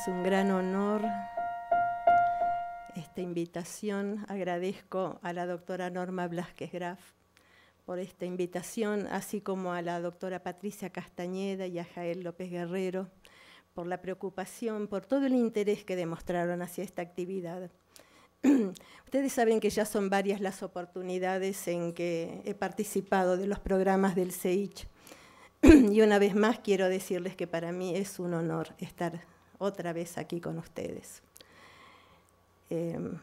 es un gran honor esta invitación. Agradezco a la doctora Norma Blasquez Graf por esta invitación, así como a la doctora Patricia Castañeda y a Jael López Guerrero por la preocupación, por todo el interés que demostraron hacia esta actividad. Ustedes saben que ya son varias las oportunidades en que he participado de los programas del CEICH. y una vez más quiero decirles que para mí es un honor estar otra vez aquí con ustedes. Em,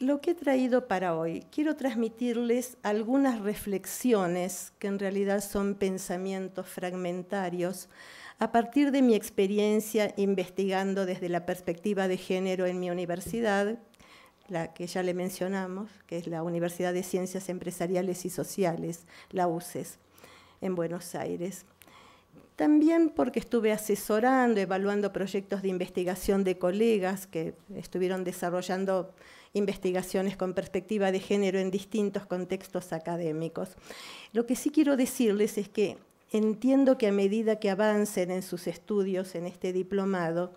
lo que he traído para hoy, quiero transmitirles algunas reflexiones que en realidad son pensamientos fragmentarios a partir de mi experiencia investigando desde la perspectiva de género en mi universidad, la que ya le mencionamos, que es la Universidad de Ciencias Empresariales y Sociales, la UCES, en Buenos Aires. También porque estuve asesorando, evaluando proyectos de investigación de colegas que estuvieron desarrollando investigaciones con perspectiva de género en distintos contextos académicos. Lo que sí quiero decirles es que entiendo que a medida que avancen en sus estudios en este diplomado,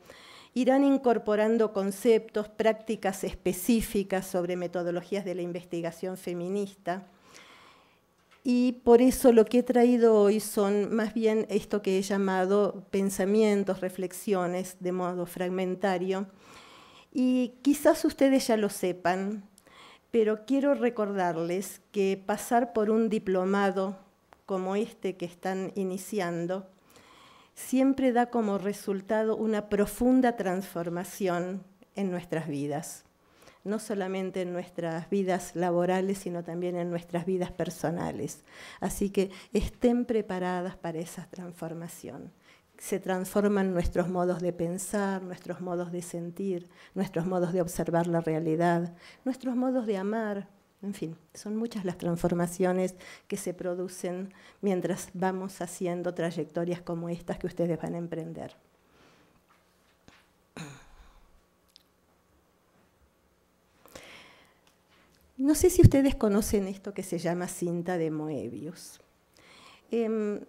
irán incorporando conceptos, prácticas específicas sobre metodologías de la investigación feminista y por eso lo que he traído hoy son más bien esto que he llamado pensamientos, reflexiones de modo fragmentario. Y quizás ustedes ya lo sepan, pero quiero recordarles que pasar por un diplomado como este que están iniciando siempre da como resultado una profunda transformación en nuestras vidas no solamente en nuestras vidas laborales, sino también en nuestras vidas personales. Así que estén preparadas para esa transformación. Se transforman nuestros modos de pensar, nuestros modos de sentir, nuestros modos de observar la realidad, nuestros modos de amar. En fin, son muchas las transformaciones que se producen mientras vamos haciendo trayectorias como estas que ustedes van a emprender. No sé si ustedes conocen esto que se llama cinta de Moebius. Em,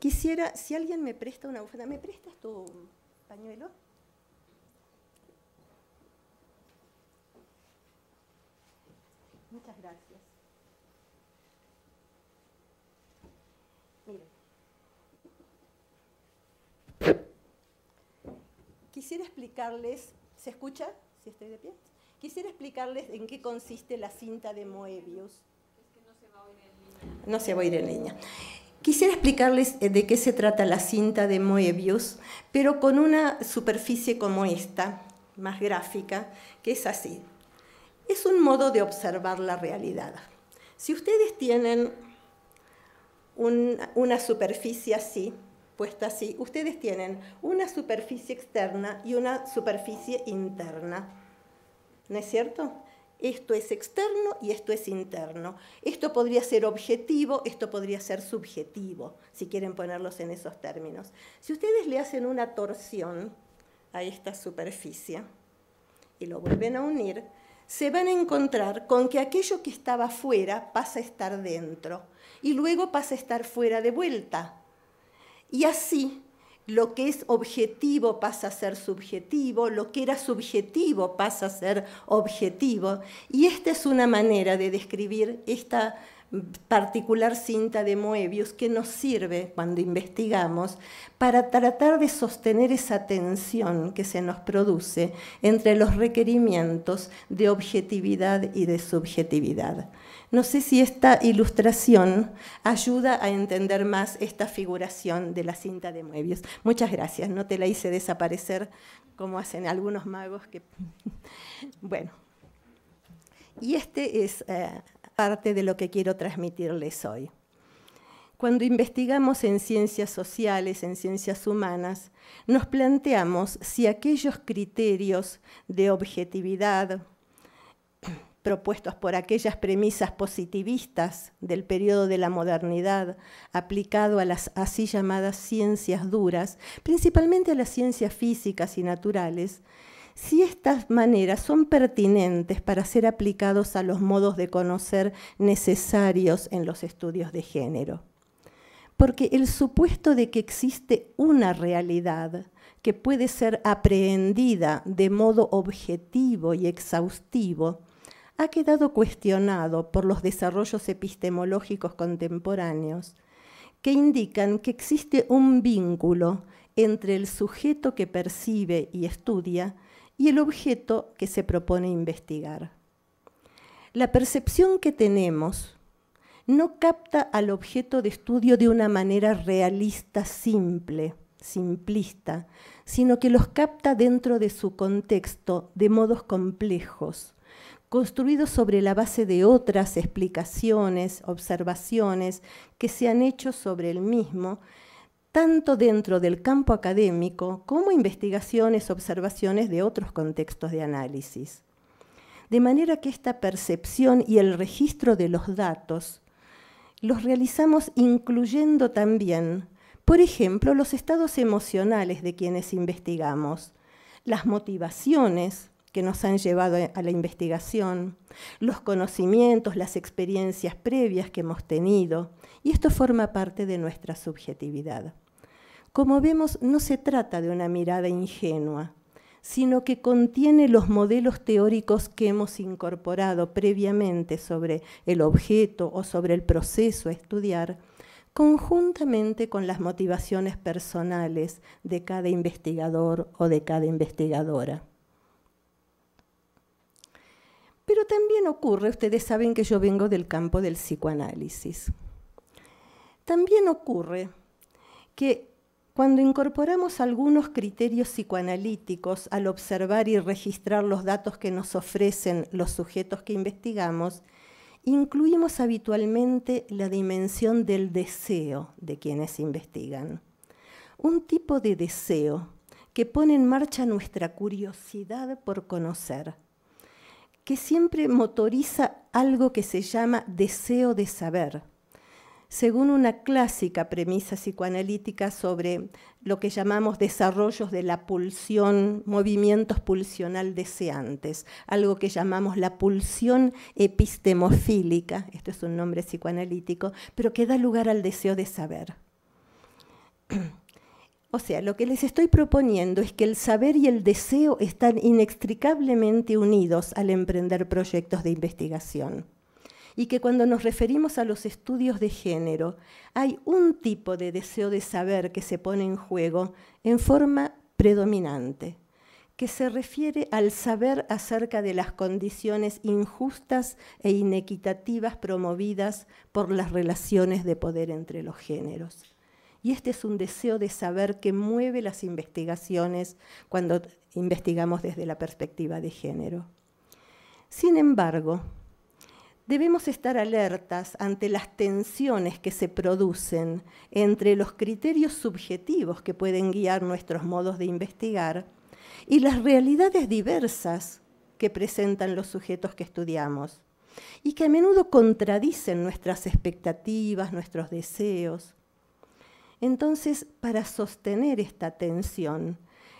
quisiera, si alguien me presta una bufanda, ¿me prestas tu pañuelo? Muchas gracias. Mira. Quisiera explicarles, ¿se escucha si estoy de pie? Quisiera explicarles en qué consiste la cinta de Moebius. No se va a oír en línea. Quisiera explicarles eh, de qué se trata la cinta de Moebius, pero con una superficie como esta, más gráfica, que es así. Es un modo de observar la realidad. Si ustedes tienen una superficie así, puesta así, ustedes tienen una superficie externa y una superficie interna. ¿no es cierto? Esto es externo y esto es interno. Esto podría ser objetivo, esto podría ser subjetivo, si quieren ponerlos en esos términos. Si ustedes le hacen una torsión a esta superficie y lo vuelven a unir, se van a encontrar con que aquello que estaba fuera pasa a estar dentro y luego pasa a estar fuera de vuelta. Y así lo que es objetivo pasa a ser subjetivo, lo que era subjetivo pasa a ser objetivo. Y esta es una manera de describir esta particular cinta de Moebius que nos sirve cuando investigamos para tratar de sostener esa tensión que se nos produce entre los requerimientos de objetividad y de subjetividad. No sé si esta ilustración ayuda a entender más esta figuración de la cinta de muebles. Muchas gracias, no te la hice desaparecer como hacen algunos magos que... bueno. Y este es eh, parte de lo que quiero transmitirles hoy. Cuando investigamos en ciencias sociales, en ciencias humanas, nos planteamos si aquellos criterios de objetividad, propuestos por aquellas premisas positivistas del periodo de la modernidad, aplicado a las así llamadas ciencias duras, principalmente a las ciencias físicas y naturales, si estas maneras son pertinentes para ser aplicados a los modos de conocer necesarios en los estudios de género. Porque el supuesto de que existe una realidad que puede ser aprehendida de modo objetivo y exhaustivo ha quedado cuestionado por los desarrollos epistemológicos contemporáneos que indican que existe un vínculo entre el sujeto que percibe y estudia y el objeto que se propone investigar. La percepción que tenemos no capta al objeto de estudio de una manera realista, simple, simplista, sino que los capta dentro de su contexto de modos complejos, construido sobre la base de otras explicaciones, observaciones que se han hecho sobre el mismo, tanto dentro del campo académico como investigaciones, observaciones de otros contextos de análisis. De manera que esta percepción y el registro de los datos los realizamos incluyendo también, por ejemplo, los estados emocionales de quienes investigamos, las motivaciones, que nos han llevado a la investigación, los conocimientos, las experiencias previas que hemos tenido, y esto forma parte de nuestra subjetividad. Como vemos, no se trata de una mirada ingenua, sino que contiene los modelos teóricos que hemos incorporado previamente sobre el objeto o sobre el proceso a estudiar, conjuntamente con las motivaciones personales de cada investigador o de cada investigadora. Pero también ocurre, ustedes saben que yo vengo del campo del psicoanálisis, también ocurre que cuando incorporamos algunos criterios psicoanalíticos al observar y registrar los datos que nos ofrecen los sujetos que investigamos, incluimos habitualmente la dimensión del deseo de quienes investigan. Un tipo de deseo que pone en marcha nuestra curiosidad por conocer, que siempre motoriza algo que se llama deseo de saber, según una clásica premisa psicoanalítica sobre lo que llamamos desarrollos de la pulsión, movimientos pulsional deseantes, algo que llamamos la pulsión epistemofílica, esto es un nombre psicoanalítico, pero que da lugar al deseo de saber. O sea, lo que les estoy proponiendo es que el saber y el deseo están inextricablemente unidos al emprender proyectos de investigación y que cuando nos referimos a los estudios de género, hay un tipo de deseo de saber que se pone en juego en forma predominante, que se refiere al saber acerca de las condiciones injustas e inequitativas promovidas por las relaciones de poder entre los géneros y este es un deseo de saber que mueve las investigaciones cuando investigamos desde la perspectiva de género. Sin embargo, debemos estar alertas ante las tensiones que se producen entre los criterios subjetivos que pueden guiar nuestros modos de investigar y las realidades diversas que presentan los sujetos que estudiamos y que a menudo contradicen nuestras expectativas, nuestros deseos. Entonces, para sostener esta tensión,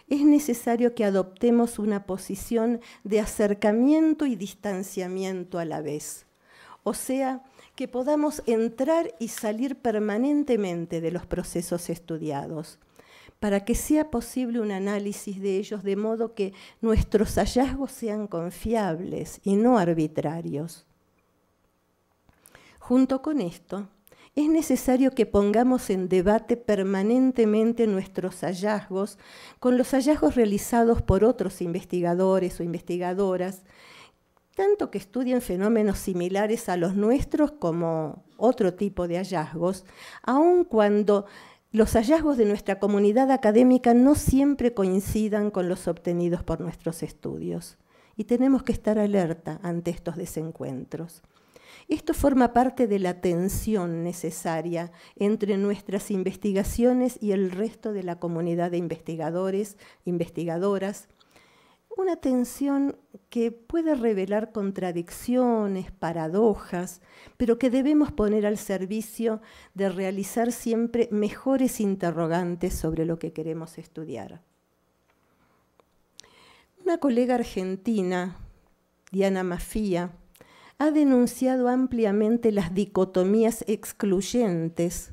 es necesario que adoptemos una posición de acercamiento y distanciamiento a la vez. O sea, que podamos entrar y salir permanentemente de los procesos estudiados, para que sea posible un análisis de ellos de modo que nuestros hallazgos sean confiables y no arbitrarios. Junto con esto, es necesario que pongamos en debate permanentemente nuestros hallazgos con los hallazgos realizados por otros investigadores o investigadoras, tanto que estudian fenómenos similares a los nuestros como otro tipo de hallazgos, aun cuando los hallazgos de nuestra comunidad académica no siempre coincidan con los obtenidos por nuestros estudios. Y tenemos que estar alerta ante estos desencuentros. Esto forma parte de la tensión necesaria entre nuestras investigaciones y el resto de la comunidad de investigadores, investigadoras, una tensión que puede revelar contradicciones, paradojas, pero que debemos poner al servicio de realizar siempre mejores interrogantes sobre lo que queremos estudiar. Una colega argentina, Diana Mafía, ha denunciado ampliamente las dicotomías excluyentes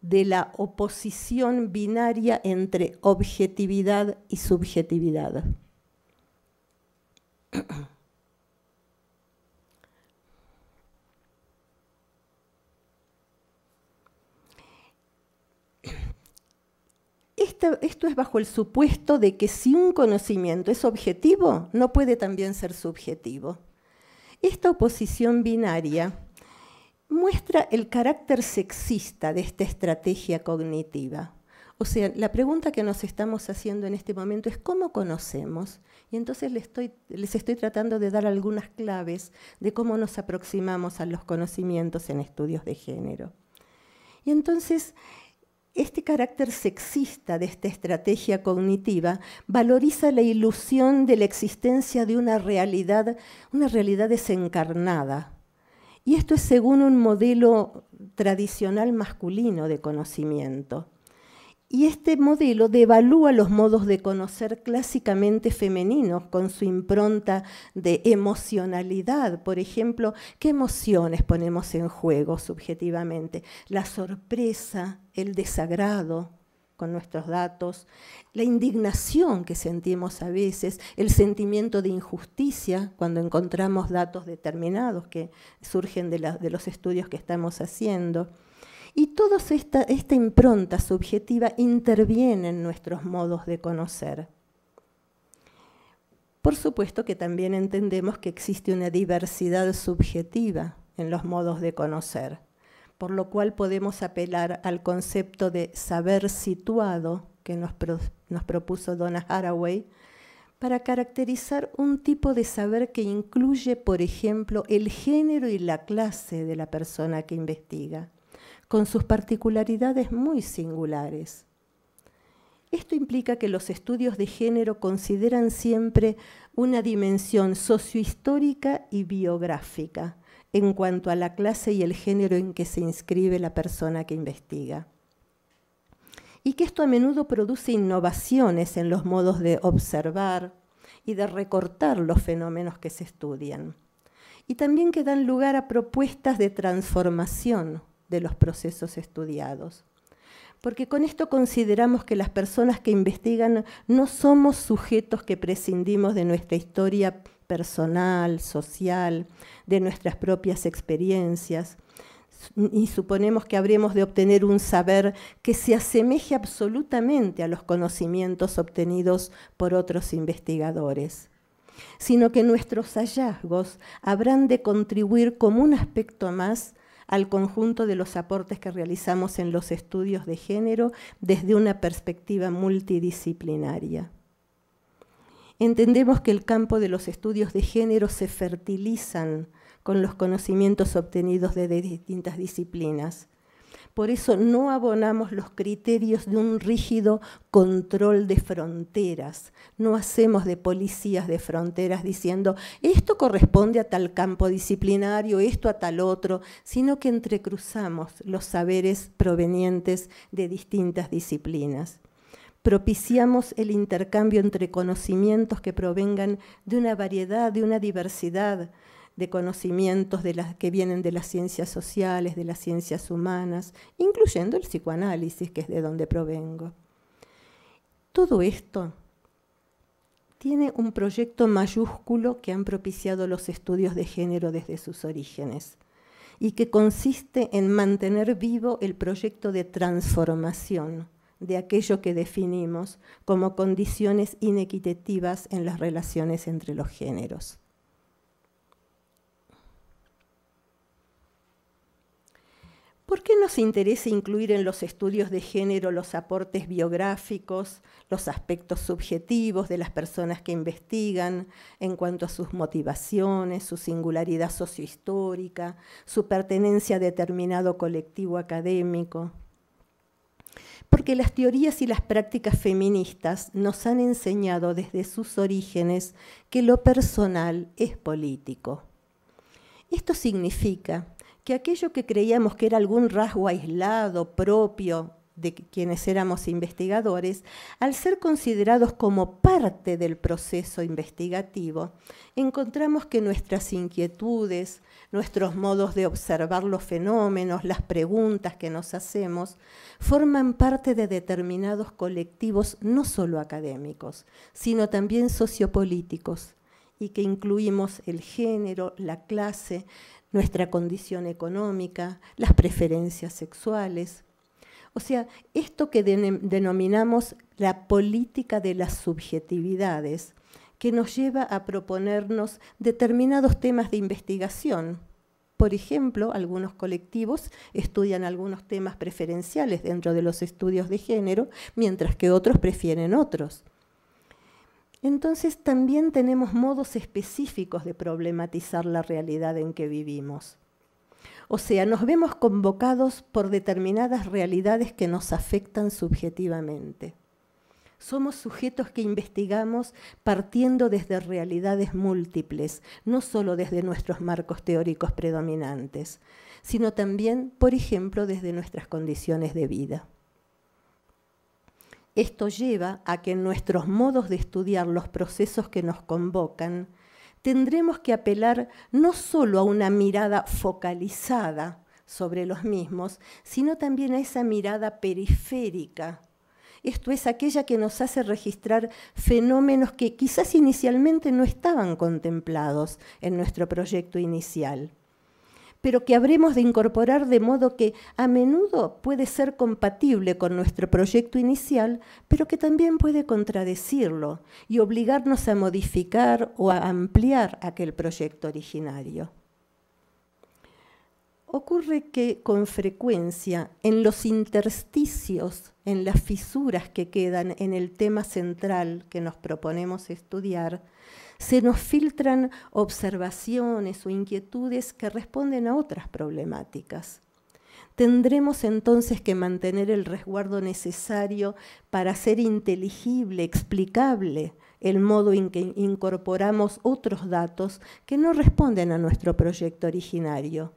de la oposición binaria entre objetividad y subjetividad. Esto, es bajo el supuesto de que si un conocimiento es objetivo, no puede también ser subjetivo. Esta oposición binaria muestra el carácter sexista de esta estrategia cognitiva. O sea, la pregunta que nos estamos haciendo en este momento es cómo conocemos. Y entonces les estoy, les estoy tratando de dar algunas claves de cómo nos aproximamos a los conocimientos en estudios de género. Y entonces este carácter sexista de esta estrategia cognitiva valoriza la ilusión de la existencia de una realidad, una realidad desencarnada. Y esto es según un modelo tradicional masculino de conocimiento. Y este modelo devalúa los modos de conocer clásicamente femeninos con su impronta de emocionalidad. Por ejemplo, ¿qué emociones ponemos en juego subjetivamente? La sorpresa, el desagrado con nuestros datos, la indignación que sentimos a veces, el sentimiento de injusticia cuando encontramos datos determinados que surgen de, de los estudios que estamos haciendo y toda esta, impronta subjetiva interviene en nuestros modos de conocer. Por supuesto que también entendemos que existe una diversidad subjetiva en los modos de conocer, por lo cual podemos apelar al concepto de saber situado que nos, nos propuso Donna Haraway para caracterizar un tipo de saber que incluye, por ejemplo, el género y la clase de la persona que investiga con sus particularidades muy singulares. Esto implica que los estudios de género consideran siempre una dimensión sociohistórica y biográfica en cuanto a la clase y el género en que se inscribe la persona que investiga. Y que esto a menudo produce innovaciones en los modos de observar y de recortar los fenómenos que se estudian. Y también que dan lugar a propuestas de transformación de los procesos estudiados. Porque con esto consideramos que las personas que investigan no somos sujetos que prescindimos de nuestra historia personal, social, de nuestras propias experiencias, y suponemos que habremos de obtener un saber que se asemeje absolutamente a los conocimientos obtenidos por otros investigadores, sino que nuestros hallazgos habrán de contribuir como un aspecto más al conjunto de los aportes que realizamos en los estudios de género desde una perspectiva multidisciplinaria. Entendemos que el campo de los estudios de género se fertilizan con los conocimientos obtenidos desde distintas disciplinas por eso no abonamos los criterios de un rígido control de fronteras. No hacemos de policías de fronteras diciendo esto corresponde a tal campo disciplinario, esto a tal otro, sino que entrecruzamos los saberes provenientes de distintas disciplinas propiciamos el intercambio entre conocimientos que provengan de una variedad, de una diversidad, de conocimientos de las, que vienen de las ciencias sociales, de las ciencias humanas, incluyendo el psicoanálisis, que es de donde provengo. Todo esto tiene un proyecto mayúsculo que han propiciado los estudios de género desde sus orígenes y que consiste en mantener vivo el proyecto de transformación de aquello que definimos como condiciones inequitativas en las relaciones entre los géneros. qué nos interesa incluir en los estudios de género los aportes biográficos, los aspectos subjetivos de las personas que investigan en cuanto a sus motivaciones, su singularidad sociohistórica, su pertenencia a determinado colectivo académico? Porque las teorías y las prácticas feministas nos han enseñado desde sus orígenes que lo personal es político. Esto significa que aquello que creíamos que era algún rasgo aislado propio de quienes éramos investigadores, al ser considerados como parte del proceso investigativo, encontramos que nuestras inquietudes, nuestros modos de observar los fenómenos, las preguntas que nos hacemos, forman parte de determinados colectivos no solo académicos, sino también sociopolíticos, y que incluimos el género, la clase, nuestra condición económica, las preferencias sexuales. O sea, esto que denominamos la política de las subjetividades, que nos lleva a proponernos determinados temas de investigación. Por ejemplo, algunos colectivos estudian algunos temas preferenciales dentro de los estudios de género, mientras que otros prefieren otros. Entonces también tenemos modos específicos de problematizar la realidad en que vivimos. O sea, nos vemos convocados por determinadas realidades que nos afectan subjetivamente. Somos sujetos que investigamos partiendo desde realidades múltiples, no solo desde nuestros marcos teóricos predominantes, sino también, por ejemplo, desde nuestras condiciones de vida. Esto lleva a que en nuestros modos de estudiar los procesos que nos convocan, tendremos que apelar no solo a una mirada focalizada sobre los mismos, sino también a esa mirada periférica. Esto es aquella que nos hace registrar fenómenos que quizás inicialmente no estaban contemplados en nuestro proyecto inicial pero que habremos de incorporar de modo que a menudo puede ser compatible con nuestro proyecto inicial, pero que también puede contradecirlo y obligarnos a modificar o a ampliar aquel proyecto originario. Ocurre que con frecuencia en los intersticios, en las fisuras que quedan en el tema central que nos proponemos estudiar, se nos filtran observaciones o inquietudes que responden a otras problemáticas. Tendremos entonces que mantener el resguardo necesario para ser inteligible, explicable el modo en que incorporamos otros datos que no responden a nuestro proyecto originario,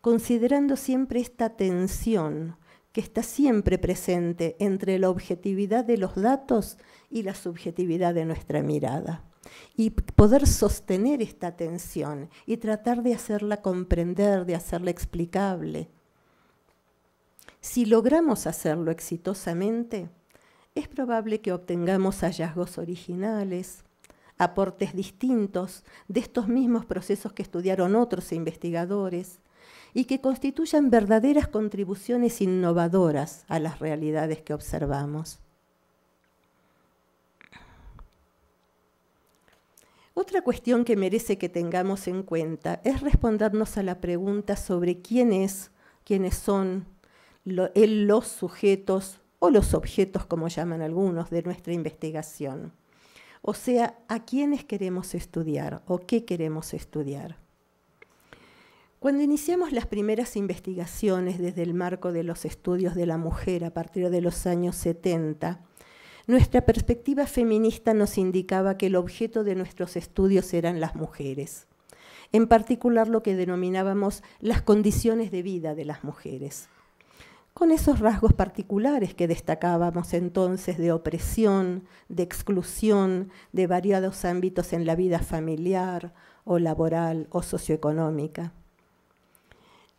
considerando siempre esta tensión que está siempre presente entre la objetividad de los datos y la subjetividad de nuestra mirada y poder sostener esta tensión y tratar de hacerla comprender, de hacerla explicable. Si logramos hacerlo exitosamente, es probable que obtengamos hallazgos originales, aportes distintos de estos mismos procesos que estudiaron otros investigadores y que constituyan verdaderas contribuciones innovadoras a las realidades que observamos. Otra cuestión que merece que tengamos en cuenta es respondernos a la pregunta sobre quiénes, quiénes son los sujetos o los objetos, como llaman algunos, de nuestra investigación. O sea, a quiénes queremos estudiar o qué queremos estudiar. Cuando iniciamos las primeras investigaciones desde el marco de los estudios de la mujer a partir de los años 70, nuestra perspectiva feminista nos indicaba que el objeto de nuestros estudios eran las mujeres, en particular lo que denominábamos las condiciones de vida de las mujeres. Con esos rasgos particulares que destacábamos entonces de opresión, de exclusión, de variados ámbitos en la vida familiar o laboral o socioeconómica.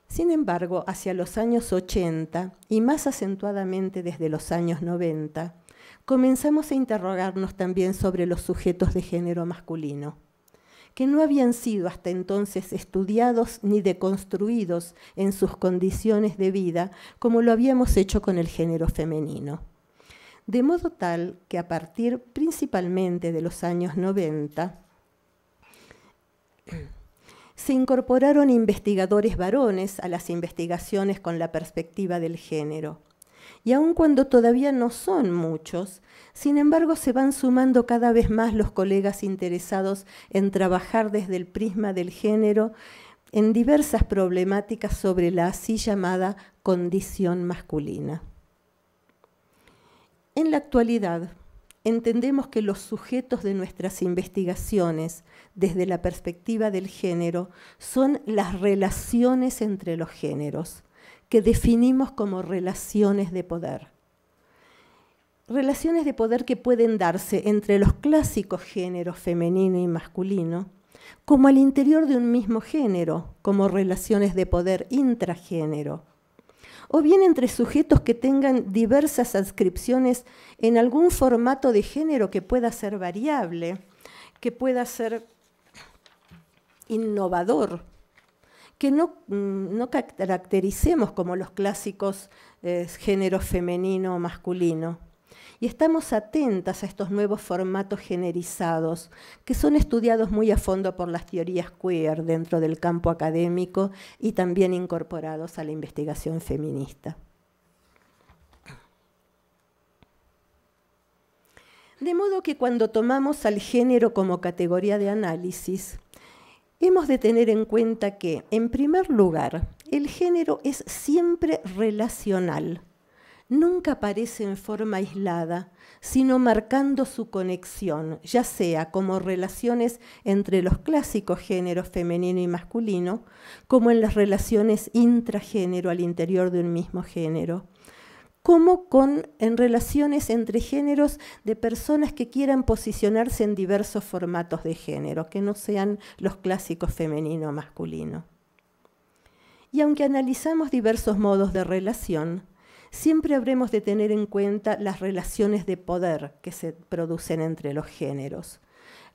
Sin embargo, hacia los años 80 y más acentuadamente desde los años 90, comenzamos a interrogarnos también sobre los sujetos de género masculino, que no habían sido hasta entonces estudiados ni deconstruidos en sus condiciones de vida como lo habíamos hecho con el género femenino. De modo tal que a partir principalmente de los años 90, se incorporaron investigadores varones a las investigaciones con la perspectiva del género y aun cuando todavía no son muchos, sin embargo se van sumando cada vez más los colegas interesados en trabajar desde el prisma del género en diversas problemáticas sobre la así llamada condición masculina. En la actualidad, entendemos que los sujetos de nuestras investigaciones desde la perspectiva del género son las relaciones entre los géneros que definimos como relaciones de poder. Relaciones de poder que pueden darse entre los clásicos géneros femenino y masculino, como al interior de un mismo género, como relaciones de poder intragénero, o bien entre sujetos que tengan diversas adscripciones en algún formato de género que pueda ser variable, que pueda ser innovador que mm, no, caractericemos como los clásicos géneros eh, género femenino o masculino. Y estamos atentas a estos nuevos formatos generizados, que son estudiados muy a fondo por las teorías queer dentro del campo académico y también incorporados a la investigación feminista. De modo que cuando tomamos al género como categoría de análisis, hemos de tener en cuenta que, en primer lugar, el género es siempre relacional. Nunca aparece en forma aislada, sino marcando su conexión, ya sea como relaciones entre los clásicos géneros femenino y masculino, como en las relaciones intragénero al interior de un mismo género como con, en relaciones entre géneros de personas que quieran posicionarse en diversos formatos de género, que no sean los clásicos femenino o masculino. Y aunque analizamos diversos modos de relación, siempre habremos de tener en cuenta las relaciones de poder que se producen entre los géneros.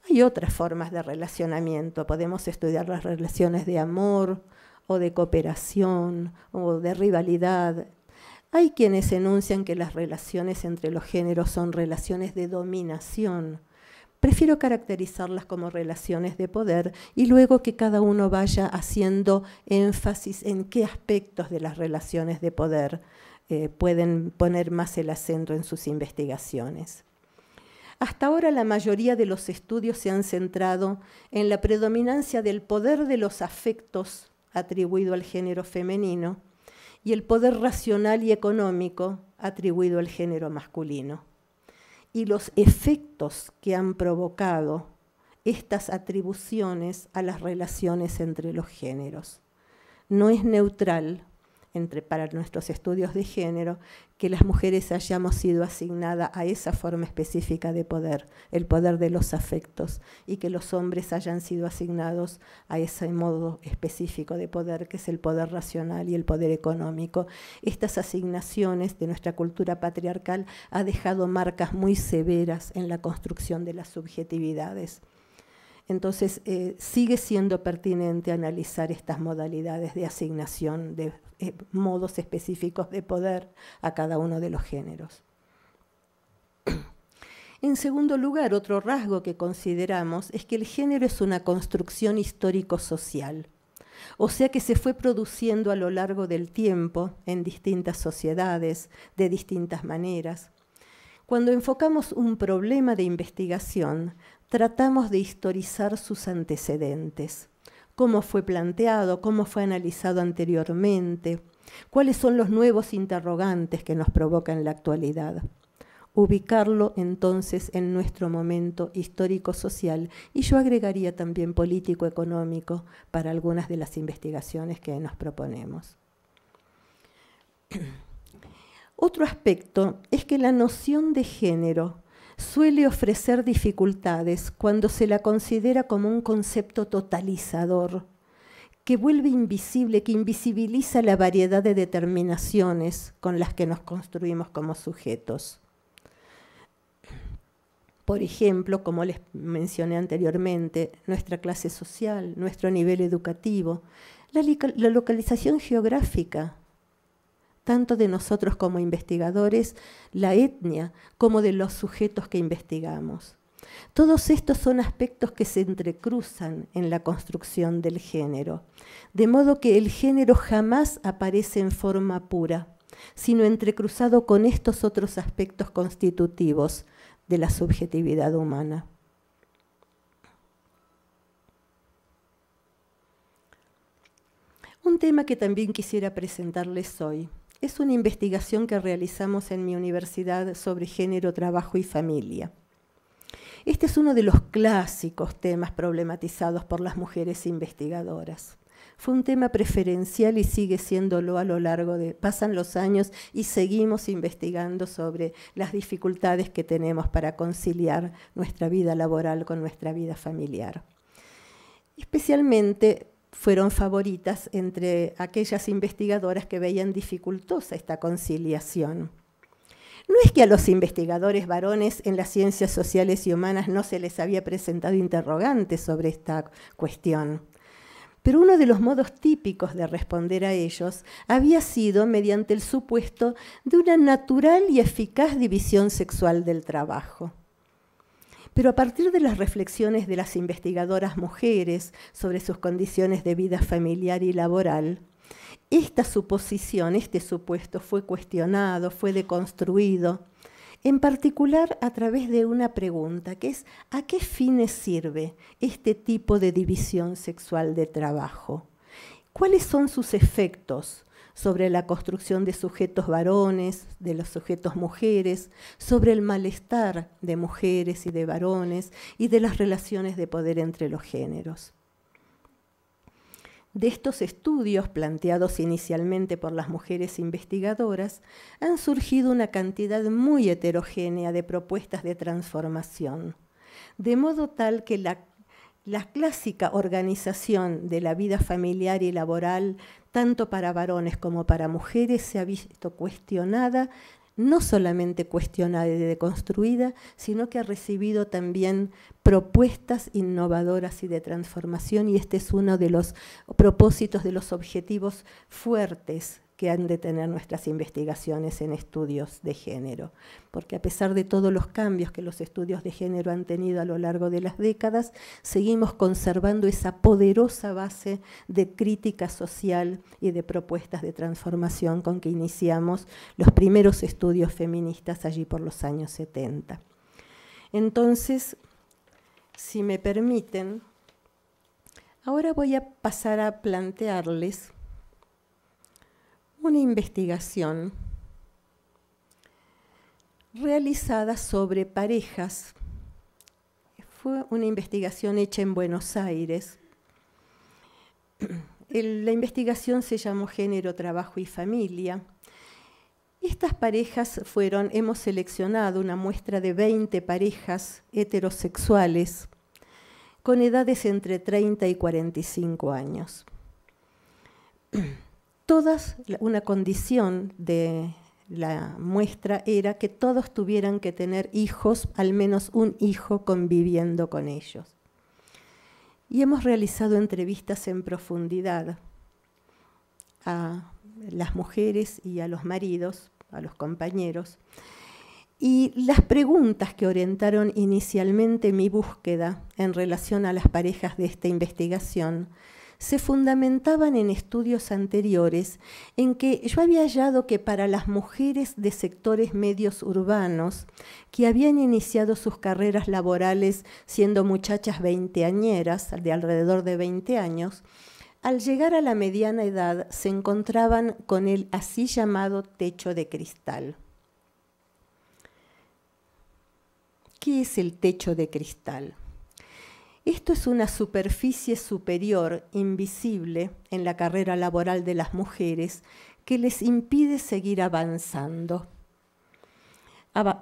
Hay otras formas de relacionamiento, podemos estudiar las relaciones de amor o de cooperación o de rivalidad, hay quienes enuncian que las relaciones entre los géneros son relaciones de dominación. Prefiero caracterizarlas como relaciones de poder y luego que cada uno vaya haciendo énfasis en qué aspectos de las relaciones de poder eh, pueden poner más el acento en sus investigaciones. Hasta ahora la mayoría de los estudios se han centrado en la predominancia del poder de los afectos atribuido al género femenino y el poder racional y económico atribuido al género masculino y los efectos que han provocado estas atribuciones a las relaciones entre los géneros. No es neutral entre, para nuestros estudios de género que las mujeres hayamos sido asignadas a esa forma específica de poder, el poder de los afectos, y que los hombres hayan sido asignados a ese modo específico de poder, que es el poder racional y el poder económico. Estas asignaciones de nuestra cultura patriarcal ha dejado marcas muy severas en la construcción de las subjetividades. Entonces, eh, sigue siendo pertinente analizar estas modalidades de asignación de eh, modos específicos de poder a cada uno de los géneros. En segundo lugar, otro rasgo que consideramos es que el género es una construcción histórico-social, o sea que se fue produciendo a lo largo del tiempo en distintas sociedades, de distintas maneras, cuando enfocamos un problema de investigación, tratamos de historizar sus antecedentes, cómo fue planteado, cómo fue analizado anteriormente, cuáles son los nuevos interrogantes que nos provocan la actualidad. Ubicarlo entonces en nuestro momento histórico-social y yo agregaría también político-económico para algunas de las investigaciones que nos proponemos. Otro aspecto es que la noción de género suele ofrecer dificultades cuando se la considera como un concepto totalizador, que vuelve invisible, que invisibiliza la variedad de determinaciones con las que nos construimos como sujetos. Por ejemplo, como les mencioné anteriormente, nuestra clase social, nuestro nivel educativo, la, localización geográfica, tanto de nosotros como investigadores, la etnia, como de los sujetos que investigamos. Todos estos son aspectos que se entrecruzan en la construcción del género, de modo que el género jamás aparece en forma pura, sino entrecruzado con estos otros aspectos constitutivos de la subjetividad humana. Un tema que también quisiera presentarles hoy es una investigación que realizamos en mi universidad sobre género, trabajo y familia. Este es uno de los clásicos temas problematizados por las mujeres investigadoras. Fue un tema preferencial y sigue siéndolo a lo largo de... Pasan los años y seguimos investigando sobre las dificultades que tenemos para conciliar nuestra vida laboral con nuestra vida familiar. Especialmente fueron favoritas entre aquellas investigadoras que veían dificultosa esta conciliación. No es que a los investigadores varones en las ciencias sociales y humanas no se les había presentado interrogantes sobre esta cuestión, pero uno de los modos típicos de responder a ellos había sido mediante el supuesto de una natural y eficaz división sexual del trabajo. Pero a partir de las reflexiones de las investigadoras mujeres sobre sus condiciones de vida familiar y laboral, esta suposición, este supuesto fue cuestionado, fue deconstruido, en particular a través de una pregunta que es ¿a qué fines sirve este tipo de división sexual de trabajo? ¿Cuáles son sus efectos? sobre la construcción de sujetos varones, de los sujetos mujeres, sobre el malestar de mujeres y de varones y de las relaciones de poder entre los géneros. De estos estudios, planteados inicialmente por las mujeres investigadoras, han surgido una cantidad muy heterogénea de propuestas de transformación, de modo tal que la la clásica organización de la vida familiar y laboral, tanto para varones como para mujeres, se ha visto cuestionada, no solamente cuestionada y deconstruida, sino que ha recibido también propuestas innovadoras y de transformación, y este es uno de los propósitos, de los objetivos fuertes que han de tener nuestras investigaciones en estudios de género, porque a pesar de todos los cambios que los estudios de género han tenido a lo largo de las décadas, seguimos conservando esa poderosa base de crítica social y de propuestas de transformación con que iniciamos los primeros estudios feministas allí por los años 70. Entonces, si me permiten, ahora voy a pasar a plantearles una investigación realizada sobre parejas. Fue una investigación hecha en Buenos Aires. la investigación se llamó Género, Trabajo y Familia. Estas parejas fueron, hemos seleccionado una muestra de 20 parejas heterosexuales con edades entre 30 y 45 años todas, una condición de la muestra era que todos tuvieran que tener hijos, al menos un hijo conviviendo con ellos. Y hemos realizado entrevistas en profundidad a las mujeres y a los maridos, a los compañeros. Y las preguntas que orientaron inicialmente mi búsqueda en relación a las parejas de esta investigación se fundamentaban en estudios anteriores en que yo había hallado que para las mujeres de sectores medios urbanos que habían iniciado sus carreras laborales siendo muchachas veinteañeras, de alrededor de 20 años, al llegar a la mediana edad se encontraban con el así llamado techo de cristal. ¿Qué es el techo de cristal? Esto es una superficie superior, invisible, en la carrera laboral de las mujeres que les impide seguir avanzando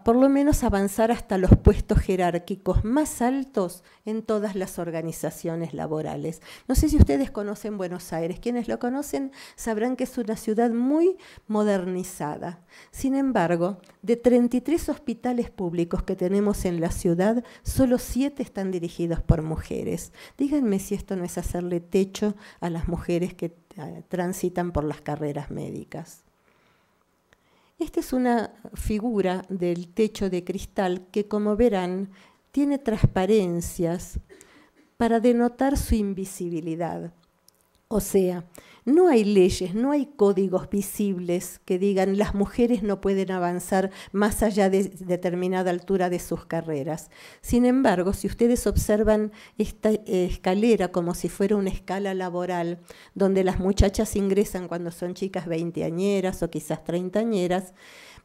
por lo menos avanzar hasta los puestos jerárquicos más altos en todas las organizaciones laborales. No sé si ustedes conocen Buenos Aires, quienes lo conocen sabrán que es una ciudad muy modernizada. Sin embargo, de 33 hospitales públicos que tenemos en la ciudad, solo 7 están dirigidos por mujeres. Díganme si esto no es hacerle techo a las mujeres que eh, transitan por las carreras médicas. Esta es una figura del techo de cristal que, como verán, tiene transparencias para denotar su invisibilidad. O sea, no hay leyes, no hay códigos visibles que digan las mujeres no pueden avanzar más allá de determinada altura de sus carreras. Sin embargo, si ustedes observan esta escalera como si fuera una escala laboral, donde las muchachas ingresan cuando son chicas veinteañeras o quizás treintañeras,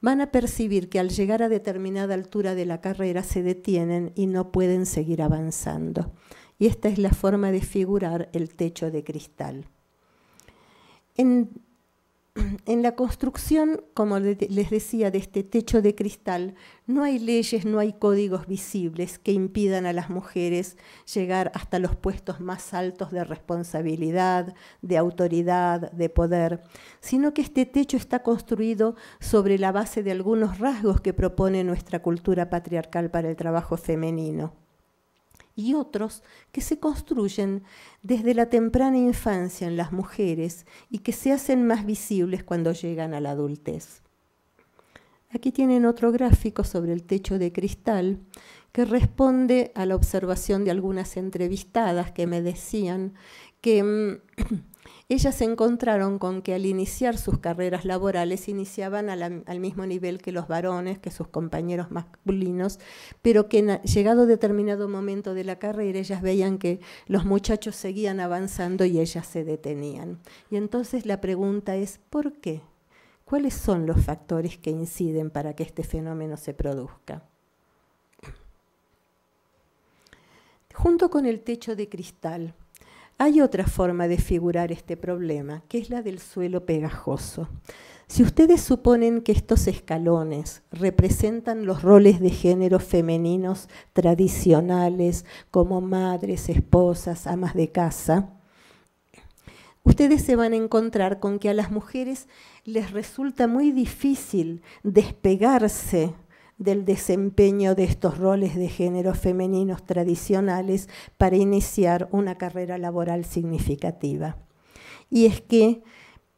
van a percibir que al llegar a determinada altura de la carrera se detienen y no pueden seguir avanzando y esta es la forma de figurar el techo de cristal. En, la construcción, como les decía, de este techo de cristal, no hay leyes, no hay códigos visibles que impidan a las mujeres llegar hasta los puestos más altos de responsabilidad, de autoridad, de poder, sino que este techo está construido sobre la base de algunos rasgos que propone nuestra cultura patriarcal para el trabajo femenino y otros que se construyen desde la temprana infancia en las mujeres y que se hacen más visibles cuando llegan a la adultez. Aquí tienen otro gráfico sobre el techo de cristal que responde a la observación de algunas entrevistadas que me decían que mm, ellas se encontraron con que al iniciar sus carreras laborales iniciaban al mismo nivel que los varones, que sus compañeros masculinos, pero que en, llegado determinado momento de la carrera ellas veían que los muchachos seguían avanzando y ellas se detenían. Y entonces la pregunta es, ¿por qué? ¿Cuáles son los factores que inciden para que este fenómeno se produzca? Junto con el techo de cristal, hay otra forma de figurar este problema, que es la del suelo pegajoso. Si ustedes suponen que estos escalones representan los roles de género femeninos tradicionales como madres, esposas, amas de casa, ustedes se van a encontrar con que a las mujeres les resulta muy difícil despegarse del desempeño de estos roles de género femeninos tradicionales para iniciar una carrera laboral significativa. Y es que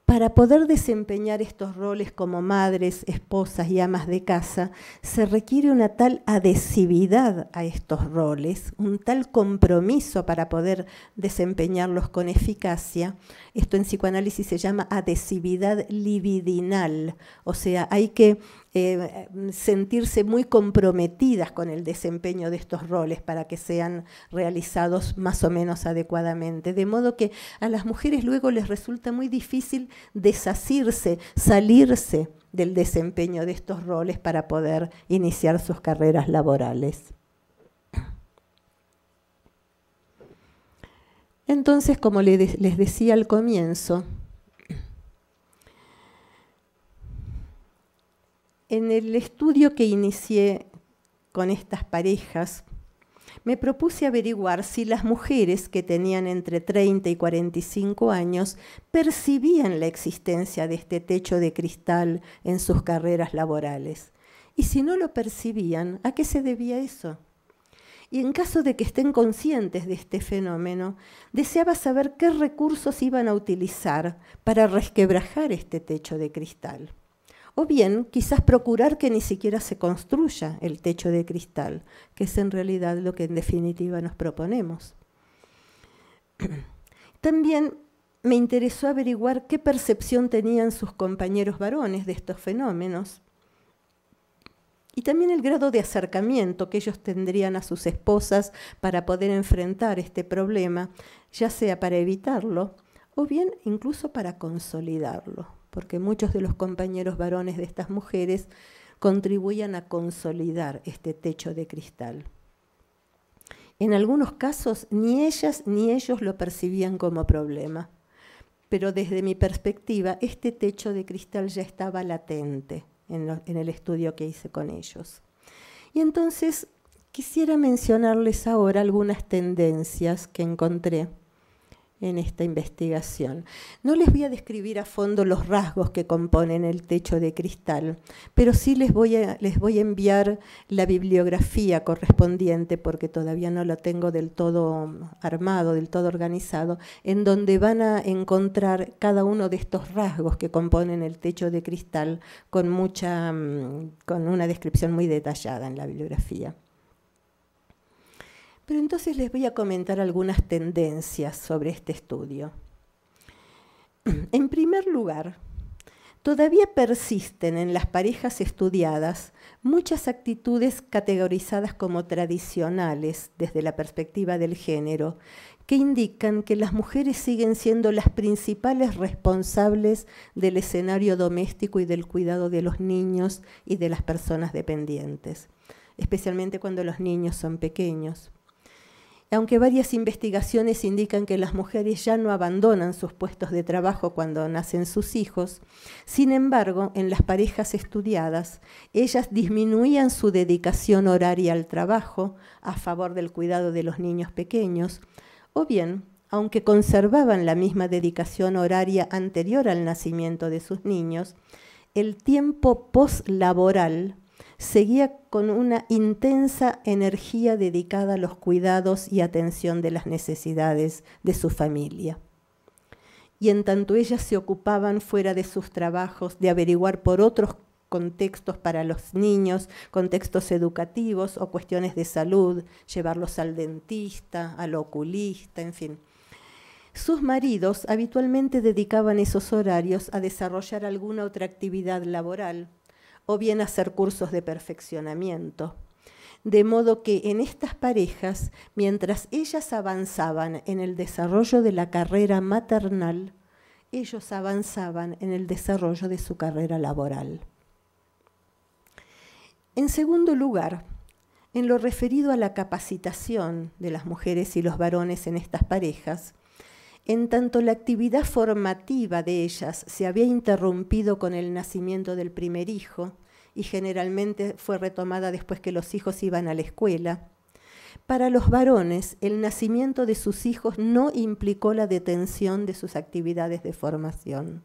para poder desempeñar estos roles como madres, esposas y amas de casa, se requiere una tal adhesividad a estos roles, un tal compromiso para poder desempeñarlos con eficacia, esto en psicoanálisis se llama adhesividad libidinal, o sea, hay que eh, sentirse muy comprometidas con el desempeño de estos roles para que sean realizados más o menos adecuadamente. De modo que a las mujeres luego les resulta muy difícil desasirse, salirse del desempeño de estos roles para poder iniciar sus carreras laborales. Entonces, como les decía al comienzo, en el estudio que inicié con estas parejas, me propuse averiguar si las mujeres que tenían entre 30 y 45 años percibían la existencia de este techo de cristal en sus carreras laborales. Y si no lo percibían, ¿a qué se debía eso? y en caso de que estén conscientes de este fenómeno, deseaba saber qué recursos iban a utilizar para resquebrajar este techo de cristal. O bien, quizás procurar que ni siquiera se construya el techo de cristal, que es en realidad lo que en definitiva nos proponemos. También me interesó averiguar qué percepción tenían sus compañeros varones de estos fenómenos y también el grado de acercamiento que ellos tendrían a sus esposas para poder enfrentar este problema, ya sea para evitarlo o bien incluso para consolidarlo, porque muchos de los compañeros varones de estas mujeres contribuían a consolidar este techo de cristal. En algunos casos ni ellas ni ellos lo percibían como problema, pero desde mi perspectiva este techo de cristal ya estaba latente en, el estudio que hice con ellos. Y entonces quisiera mencionarles ahora algunas tendencias que encontré en esta investigación. No les voy a describir a fondo los rasgos que componen el techo de cristal, pero sí les voy a, les voy a enviar la bibliografía correspondiente, porque todavía no lo tengo del todo armado, del todo organizado, en donde van a encontrar cada uno de estos rasgos que componen el techo de cristal con, mucha, mm, con una descripción muy detallada en la bibliografía. Pero entonces les voy a comentar algunas tendencias sobre este estudio. En primer lugar, todavía persisten en las parejas estudiadas muchas actitudes categorizadas como tradicionales desde la perspectiva del género, que indican que las mujeres siguen siendo las principales responsables del escenario doméstico y del cuidado de los niños y de las personas dependientes, especialmente cuando los niños son pequeños aunque varias investigaciones indican que las mujeres ya no abandonan sus puestos de trabajo cuando nacen sus hijos, sin embargo, en las parejas estudiadas, ellas disminuían su dedicación horaria al trabajo a favor del cuidado de los niños pequeños, o bien, aunque conservaban la misma dedicación horaria anterior al nacimiento de sus niños, el tiempo poslaboral seguía con una intensa energía dedicada a los cuidados y atención de las necesidades de su familia. Y en tanto ellas se ocupaban fuera de sus trabajos de averiguar por otros contextos para los niños, contextos educativos o cuestiones de salud, llevarlos al dentista, al oculista, en fin. Sus maridos habitualmente dedicaban esos horarios a desarrollar alguna otra actividad laboral, o bien hacer cursos de perfeccionamiento. De modo que en estas parejas, mientras ellas avanzaban en el desarrollo de la carrera maternal, ellos avanzaban en el desarrollo de su carrera laboral. En segundo lugar, en lo referido a la capacitación de las mujeres y los varones en estas parejas, en tanto la actividad formativa de ellas se había interrumpido con el nacimiento del primer hijo, y generalmente fue retomada después que los hijos iban a la escuela. Para los varones, el nacimiento de sus hijos no implicó la detención de sus actividades de formación.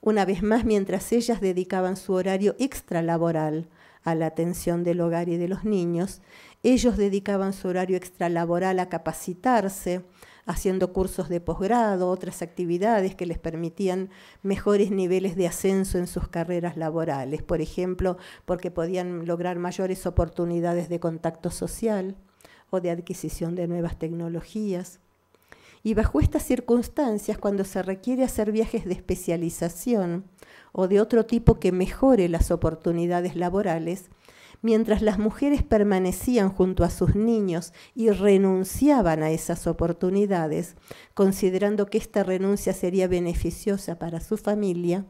Una vez más, mientras ellas dedicaban su horario extralaboral a la atención del hogar y de los niños, ellos dedicaban su horario extralaboral a capacitarse, haciendo cursos de posgrado, otras actividades que les permitían mejores niveles de ascenso en sus carreras laborales, por ejemplo, porque podían lograr mayores oportunidades de contacto social o de adquisición de nuevas tecnologías. Y bajo estas circunstancias, cuando se requiere hacer viajes de especialización o de otro tipo que mejore las oportunidades laborales, mientras las mujeres permanecían junto a sus niños y renunciaban a esas oportunidades, considerando que esta renuncia sería beneficiosa para su familia,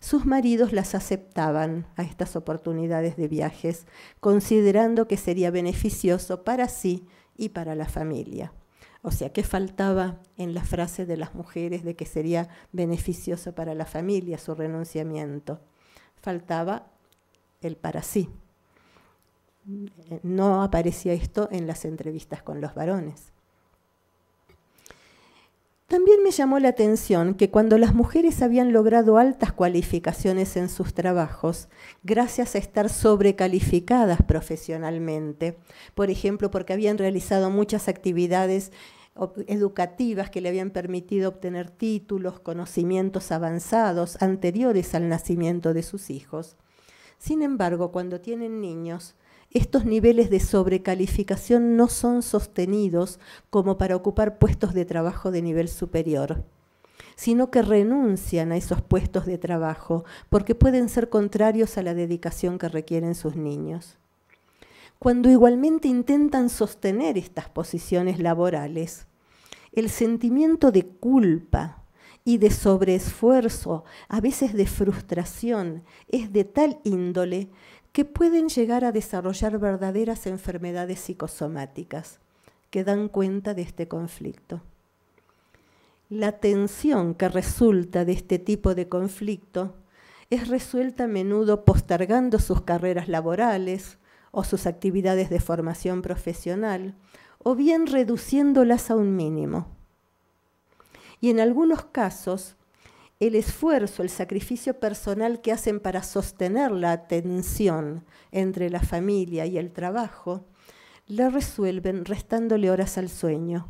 sus maridos las aceptaban a estas oportunidades de viajes, considerando que sería beneficioso para sí y para la familia. O sea, ¿qué faltaba en la frase de las mujeres de que sería beneficioso para la familia su renunciamiento? Faltaba el para sí no aparecía esto en las entrevistas con los varones. También me llamó la atención que cuando las mujeres habían logrado altas cualificaciones en sus trabajos, gracias a estar sobrecalificadas profesionalmente, por ejemplo, porque habían realizado muchas actividades educativas que le habían permitido obtener títulos, conocimientos avanzados anteriores al nacimiento de sus hijos. Sin embargo, cuando tienen niños, estos niveles de sobrecalificación no son sostenidos como para ocupar puestos de trabajo de nivel superior sino que renuncian a esos puestos de trabajo porque pueden ser contrarios a la dedicación que requieren sus niños. Cuando igualmente intentan sostener estas posiciones laborales, el sentimiento de culpa y de sobreesfuerzo, a veces de frustración, es de tal índole que pueden llegar a desarrollar verdaderas enfermedades psicosomáticas que dan cuenta de este conflicto. La tensión que resulta de este tipo de conflicto es resuelta a menudo postergando sus carreras laborales o sus actividades de formación profesional, o bien reduciéndolas a un mínimo. Y en algunos casos, el esfuerzo, el sacrificio personal que hacen para sostener la tensión entre la familia y el trabajo, la resuelven restándole horas al sueño,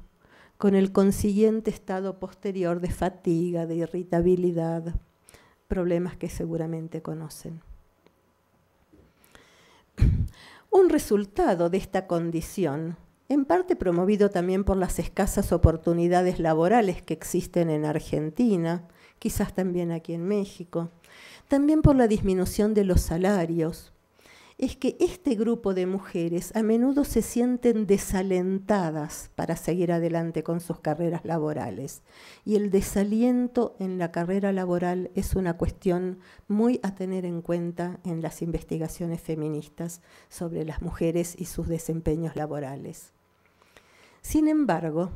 con el consiguiente estado posterior de fatiga, de irritabilidad, problemas que seguramente conocen. Un resultado de esta condición, en parte promovido también por las escasas oportunidades laborales que existen en Argentina, quizás también aquí en México, también por la disminución de los salarios, es que este grupo de mujeres a menudo se sienten desalentadas para seguir adelante con sus carreras laborales. Y el desaliento en la carrera laboral es una cuestión muy a tener en cuenta en las investigaciones feministas sobre las mujeres y sus desempeños laborales. Sin embargo,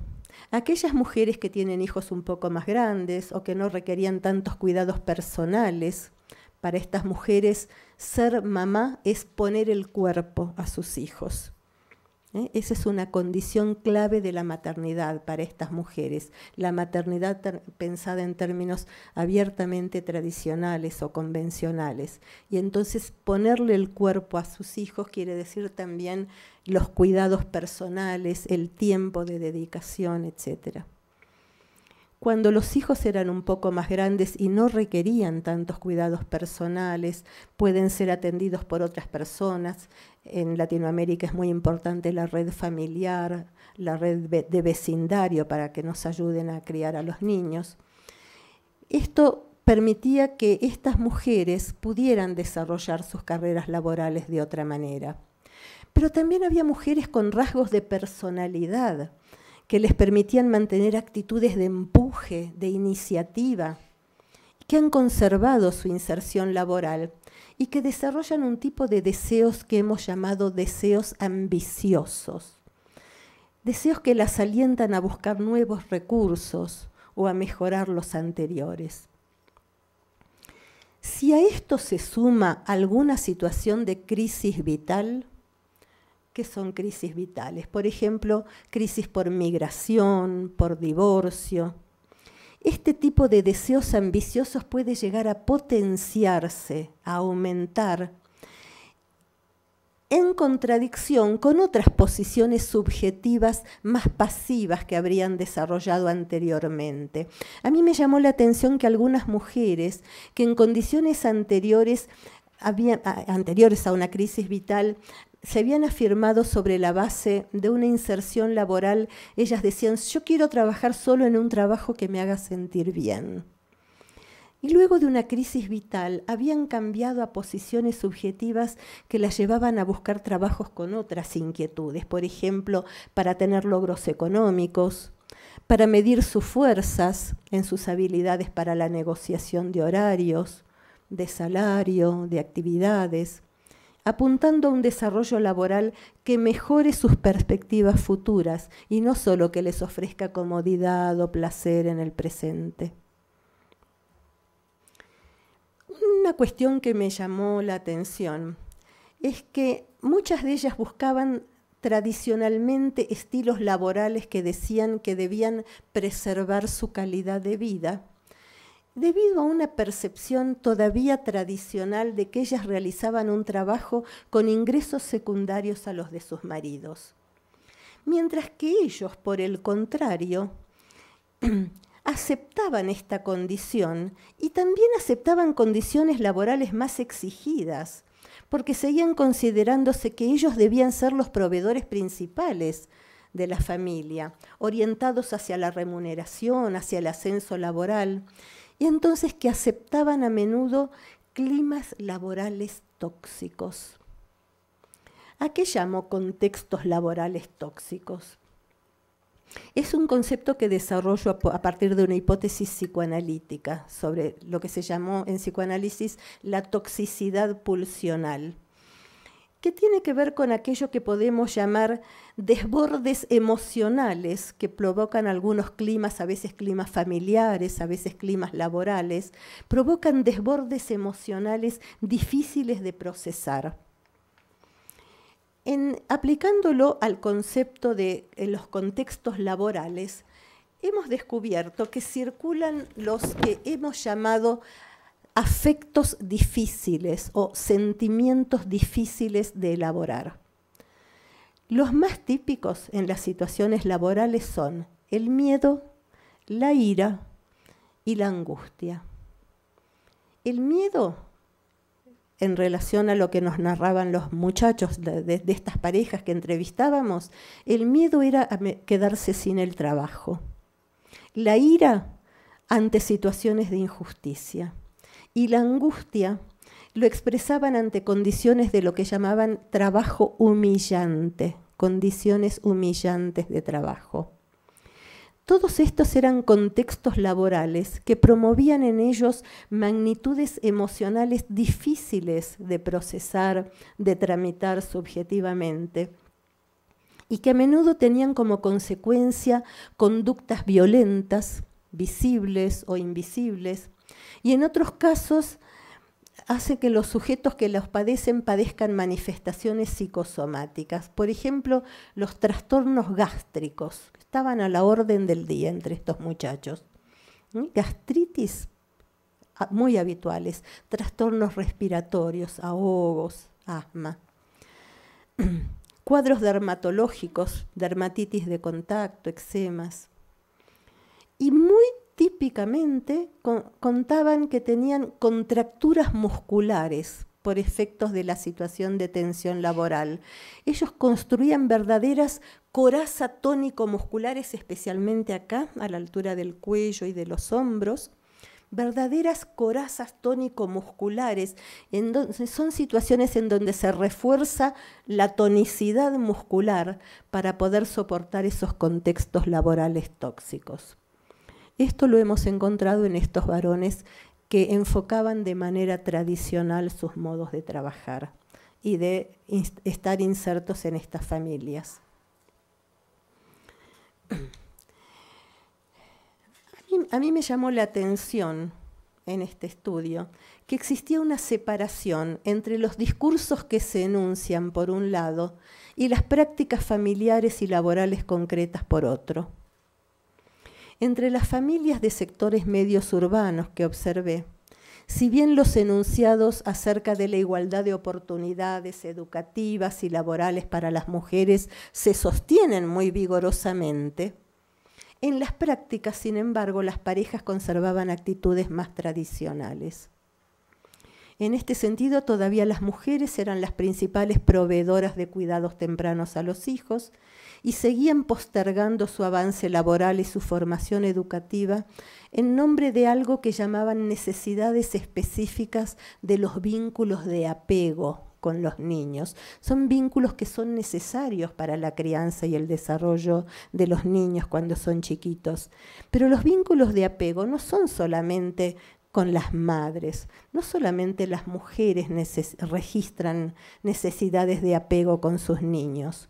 aquellas mujeres que tienen hijos un poco más grandes o que no requerían tantos cuidados personales, para estas mujeres ser mamá es poner el cuerpo a sus hijos. ¿eh? Esa es una condición clave de la maternidad para estas mujeres, la maternidad pensada en términos abiertamente tradicionales o convencionales. Y entonces ponerle el cuerpo a sus hijos quiere decir también los cuidados personales, el tiempo de dedicación, etcétera cuando los hijos eran un poco más grandes y no requerían tantos cuidados personales, pueden ser atendidos por otras personas. En Latinoamérica es muy importante la red familiar, la red de vecindario para que nos ayuden a criar a los niños. Esto permitía que estas mujeres pudieran desarrollar sus carreras laborales de otra manera. Pero también había mujeres con rasgos de personalidad, que les permitían mantener actitudes de empuje, de iniciativa, que han conservado su inserción laboral y que desarrollan un tipo de deseos que hemos llamado deseos ambiciosos. Deseos que las alientan a buscar nuevos recursos o a mejorar los anteriores. Si a esto se suma alguna situación de crisis vital, que son crisis vitales. Por ejemplo, crisis por migración, por divorcio. Este tipo de deseos ambiciosos puede llegar a potenciarse, a aumentar, en contradicción con otras posiciones subjetivas más pasivas que habrían desarrollado anteriormente. A mí me llamó la atención que algunas mujeres que en condiciones anteriores anteriores a una crisis vital se habían afirmado sobre la base de una inserción laboral, ellas decían, yo quiero trabajar solo en un trabajo que me haga sentir bien. Y luego de una crisis vital, habían cambiado a posiciones subjetivas que las llevaban a buscar trabajos con otras inquietudes, por ejemplo, para tener logros económicos, para medir sus fuerzas en sus habilidades para la negociación de horarios, de salario, de actividades apuntando a un desarrollo laboral que mejore sus perspectivas futuras y no solo que les ofrezca comodidad o placer en el presente. Una cuestión que me llamó la atención es que muchas de ellas buscaban tradicionalmente estilos laborales que decían que debían preservar su calidad de vida debido a una percepción todavía tradicional de que ellas realizaban un trabajo con ingresos secundarios a los de sus maridos. Mientras que ellos, por el contrario, aceptaban esta condición y también aceptaban condiciones laborales más exigidas, porque seguían considerándose que ellos debían ser los proveedores principales de la familia, orientados hacia la remuneración, hacia el ascenso laboral, y entonces que aceptaban a menudo climas laborales tóxicos. ¿A qué llamo contextos laborales tóxicos? Es un concepto que desarrollo a partir de una hipótesis psicoanalítica sobre lo que se llamó en psicoanálisis la toxicidad pulsional que tiene que ver con aquello que podemos llamar desbordes emocionales que provocan algunos climas, a veces climas familiares, a veces climas laborales, provocan desbordes emocionales difíciles de procesar. En, aplicándolo al concepto de los contextos laborales, hemos descubierto que circulan los que hemos llamado afectos difíciles o sentimientos difíciles de elaborar. Los más típicos en las situaciones laborales son el miedo, la ira y la angustia. El miedo en relación a lo que nos narraban los muchachos de, estas parejas que entrevistábamos, el miedo era quedarse sin el trabajo. La ira ante situaciones de injusticia y la angustia lo expresaban ante condiciones de lo que llamaban trabajo humillante, condiciones humillantes de trabajo. Todos estos eran contextos laborales que promovían en ellos magnitudes emocionales difíciles de procesar, de tramitar subjetivamente, y que a menudo tenían como consecuencia conductas violentas, visibles o invisibles, y en otros casos hace que los sujetos que los padecen padezcan manifestaciones psicosomáticas. Por ejemplo, los trastornos gástricos, que estaban a la orden del día entre estos muchachos. Gastritis ah, muy habituales, trastornos respiratorios, ahogos, asma. Cuadros dermatológicos, dermatitis de contacto, eczemas. Y muy típicamente contaban que tenían contracturas musculares por efectos de la situación de tensión laboral. Ellos construían verdaderas corazas tónico-musculares, especialmente acá, a la altura del cuello y de los hombros verdaderas corazas tónico-musculares. Son situaciones en donde se refuerza la tonicidad muscular para poder soportar esos contextos laborales tóxicos. Esto lo hemos encontrado en estos varones que enfocaban de manera tradicional sus modos de trabajar y de estar insertos en estas familias. A mí, me llamó la atención en este estudio que existía una separación entre los discursos que se enuncian por un lado y las prácticas familiares y laborales concretas por otro entre las familias de sectores medios urbanos que observé. Si bien los enunciados acerca de la igualdad de oportunidades educativas y laborales para las mujeres se sostienen muy vigorosamente, en las prácticas, sin embargo, las parejas conservaban actitudes más tradicionales. En este sentido, todavía las mujeres eran las principales proveedoras de cuidados tempranos a los hijos y seguían postergando su avance laboral y su formación educativa en nombre de algo que llamaban necesidades específicas de los vínculos de apego con los niños. Son vínculos que son necesarios para la crianza y el desarrollo de los niños cuando son chiquitos. Pero los vínculos de apego no son solamente con las madres. No solamente las mujeres registran necesidades de apego con sus niños.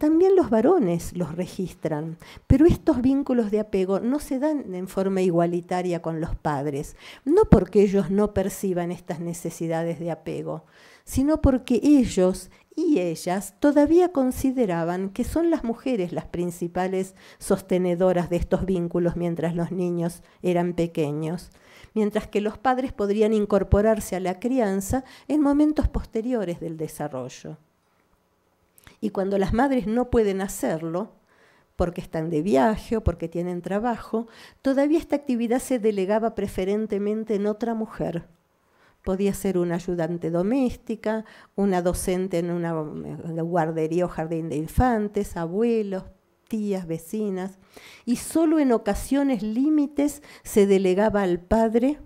También los varones los registran, pero estos vínculos de apego no se dan en forma igualitaria con los padres, no porque ellos no perciban estas necesidades de apego, sino porque ellos y ellas todavía consideraban que son las mujeres las principales sostenedoras de estos vínculos mientras los niños eran pequeños mientras que los padres podrían incorporarse a la crianza en momentos posteriores del desarrollo. Y cuando las madres no pueden hacerlo, porque están de viaje o porque tienen trabajo, todavía esta actividad se delegaba preferentemente en otra mujer. Podía ser una ayudante doméstica, una docente en una guardería o jardín de infantes, abuelos, tías, vecinas, y solo en ocasiones límites se delegaba al padre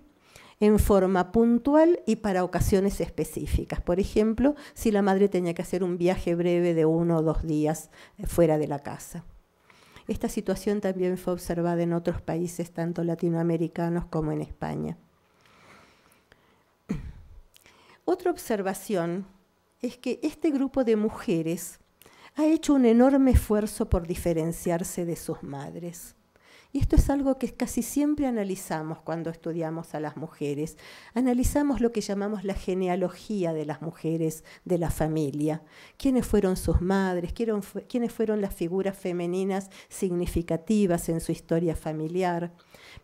en forma puntual y para ocasiones específicas. Por ejemplo, si la madre tenía que hacer un viaje breve de uno o dos días eh, fuera de la casa. Esta situación también fue observada en otros países, tanto latinoamericanos como en España. Otra observación es que este grupo de mujeres ha hecho un enorme esfuerzo por diferenciarse de sus madres. Y esto es algo que casi siempre analizamos cuando estudiamos a las mujeres. Analizamos lo que llamamos la genealogía de las mujeres, de la familia. ¿Quiénes fueron sus madres? ¿Quiénes fueron las figuras femeninas significativas en su historia familiar?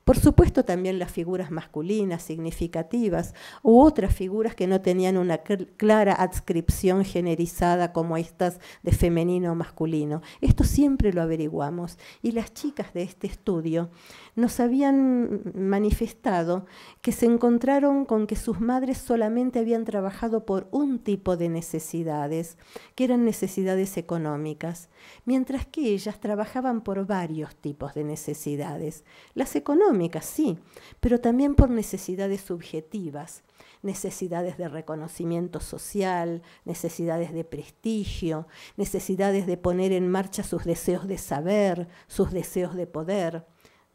Por supuesto también las figuras masculinas significativas u otras figuras que no tenían una clara adscripción generizada como estas de femenino o masculino. Esto siempre lo averiguamos y las chicas de este estudio estudio nos habían manifestado que se encontraron con que sus madres solamente habían trabajado por un tipo de necesidades, que eran necesidades económicas, mientras que ellas trabajaban por varios tipos de necesidades. Las económicas, sí, pero también por necesidades subjetivas necesidades de reconocimiento social, necesidades de prestigio, necesidades de poner en marcha sus deseos de saber, sus deseos de poder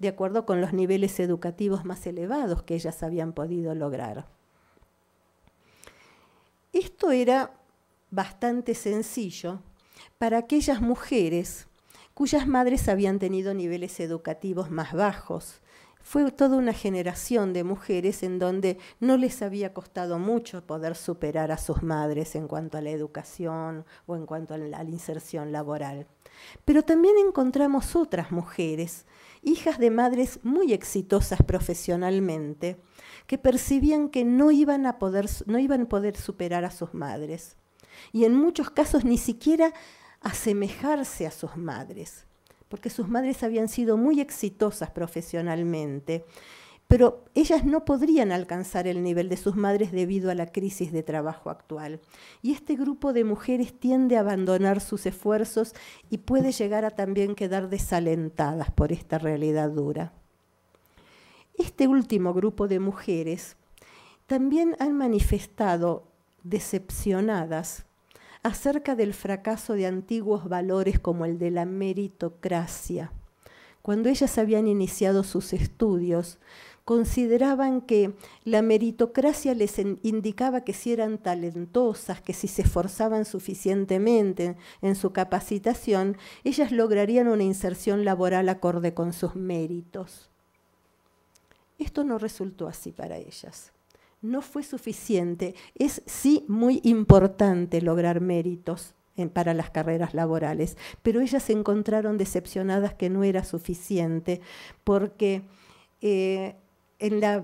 de acuerdo con los niveles educativos más elevados que ellas habían podido lograr. Esto era bastante sencillo para aquellas mujeres cuyas madres habían tenido niveles educativos más bajos. Fue toda una generación de mujeres en donde no les había costado mucho poder superar a sus madres en cuanto a la educación o en cuanto a la inserción laboral. Pero también encontramos otras mujeres hijas de madres muy exitosas profesionalmente, que percibían que no iban a poder, no iban a poder superar a sus madres y en muchos casos ni siquiera asemejarse a sus madres, porque sus madres habían sido muy exitosas profesionalmente pero ellas no podrían alcanzar el nivel de sus madres debido a la crisis de trabajo actual. Y este grupo de mujeres tiende a abandonar sus esfuerzos y puede llegar a también quedar desalentadas por esta realidad dura. Este último grupo de mujeres también han manifestado decepcionadas acerca del fracaso de antiguos valores como el de la meritocracia. Cuando ellas habían iniciado sus estudios, consideraban que la meritocracia les indicaba que si eran talentosas, que si se esforzaban suficientemente en su capacitación, ellas lograrían una inserción laboral acorde con sus méritos. Esto no resultó así para ellas. No fue suficiente. Es sí muy importante lograr méritos para las carreras laborales, pero ellas se encontraron decepcionadas que no era suficiente porque eh, en la,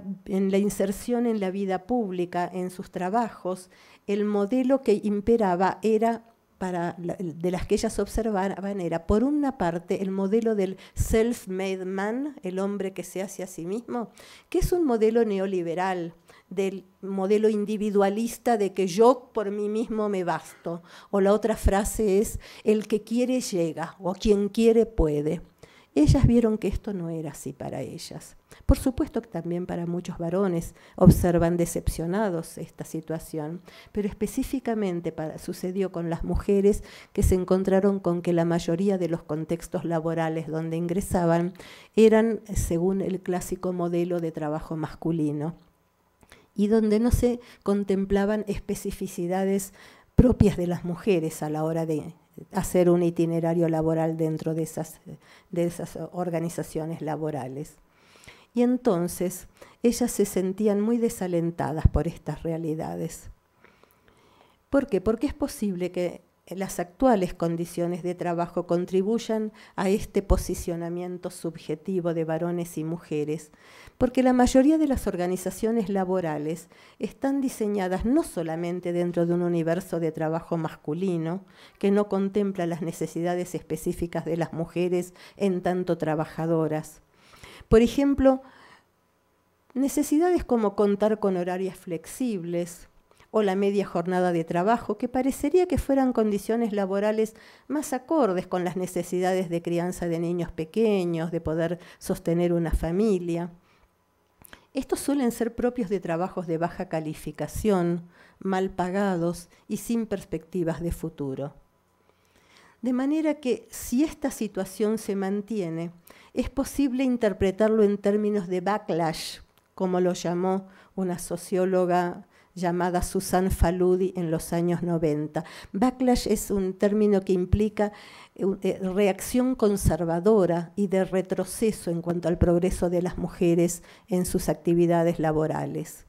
inserción en la vida pública, en sus trabajos, el modelo que imperaba era para de las que ellas observaban era, por una parte, el modelo del self-made man, el hombre que se hace a sí mismo, que es un modelo neoliberal, del modelo individualista de que yo por mí mismo me basto. O la otra frase es, el que quiere llega, o quien quiere puede. Ellas vieron que esto no era así para ellas. Por supuesto que también para muchos varones observan decepcionados esta situación, pero específicamente para, sucedió con las mujeres que se encontraron con que la mayoría de los contextos laborales donde ingresaban eran según el clásico modelo de trabajo masculino y donde no se contemplaban especificidades propias de las mujeres a la hora de hacer un itinerario laboral dentro de esas, de esas organizaciones laborales. Y entonces ellas se sentían muy desalentadas por estas realidades. ¿Por qué? Porque es posible que las actuales condiciones de trabajo contribuyan a este posicionamiento subjetivo de varones y mujeres, porque la mayoría de las organizaciones laborales están diseñadas no solamente dentro de un universo de trabajo masculino, que no contempla las necesidades específicas de las mujeres en tanto trabajadoras. Por ejemplo, necesidades como contar con horarios flexibles, la media jornada de trabajo, que parecería que fueran condiciones laborales más acordes con las necesidades de crianza de niños pequeños, de poder sostener una familia. Estos suelen ser propios de trabajos de baja calificación, mal pagados y sin perspectivas de futuro. De manera que si esta situación se mantiene, es posible interpretarlo en términos de backlash, como lo llamó una socióloga llamada Susan Faludi en los años 90. Backlash es un término que implica eh, eh, reacción conservadora y de retroceso en cuanto al progreso de las mujeres en sus actividades laborales.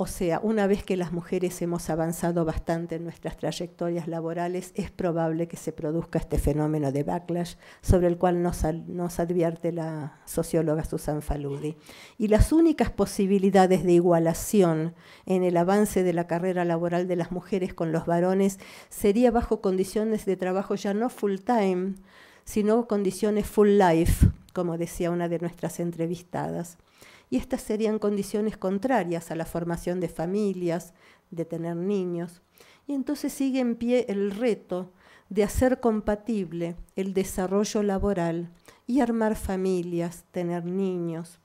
O sea, una vez que las mujeres hemos avanzado bastante en nuestras trayectorias laborales, es probable que se produzca este fenómeno de backlash sobre el cual nos, advierte la socióloga Susan Faludi. Y las únicas posibilidades de igualación en el avance de la carrera laboral de las mujeres con los varones sería bajo condiciones de trabajo ya no full time, sino condiciones full life, como decía una de nuestras entrevistadas y estas serían condiciones contrarias a la formación de familias, de tener niños. Y entonces sigue en pie el reto de hacer compatible el desarrollo laboral y armar familias, tener niños.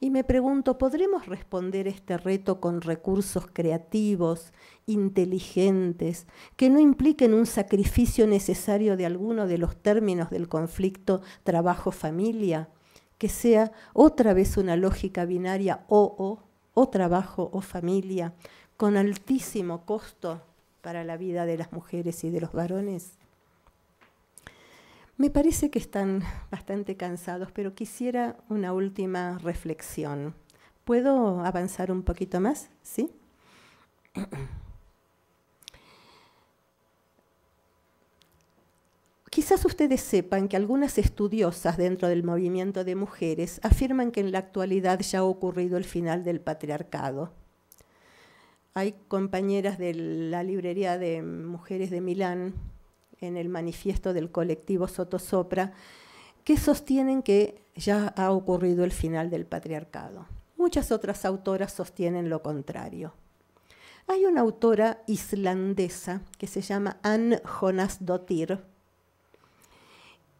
Y me pregunto, ¿podremos responder este reto con recursos creativos, inteligentes, que no impliquen un sacrificio necesario de alguno de los términos del conflicto trabajo-familia? que sea otra vez una lógica binaria o, o, o trabajo o familia, con altísimo costo para la vida de las mujeres y de los varones? Me parece que están bastante cansados, pero quisiera una última reflexión. ¿Puedo avanzar un poquito más? ¿Sí? Quizás ustedes sepan que algunas estudiosas dentro del movimiento de mujeres afirman que en la actualidad ya ha ocurrido el final del patriarcado. Hay compañeras de la librería de mujeres de Milán, en el manifiesto del colectivo Sopra que sostienen que ya ha ocurrido el final del patriarcado. Muchas otras autoras sostienen lo contrario. Hay una autora islandesa que se llama Anne Jonas Dotir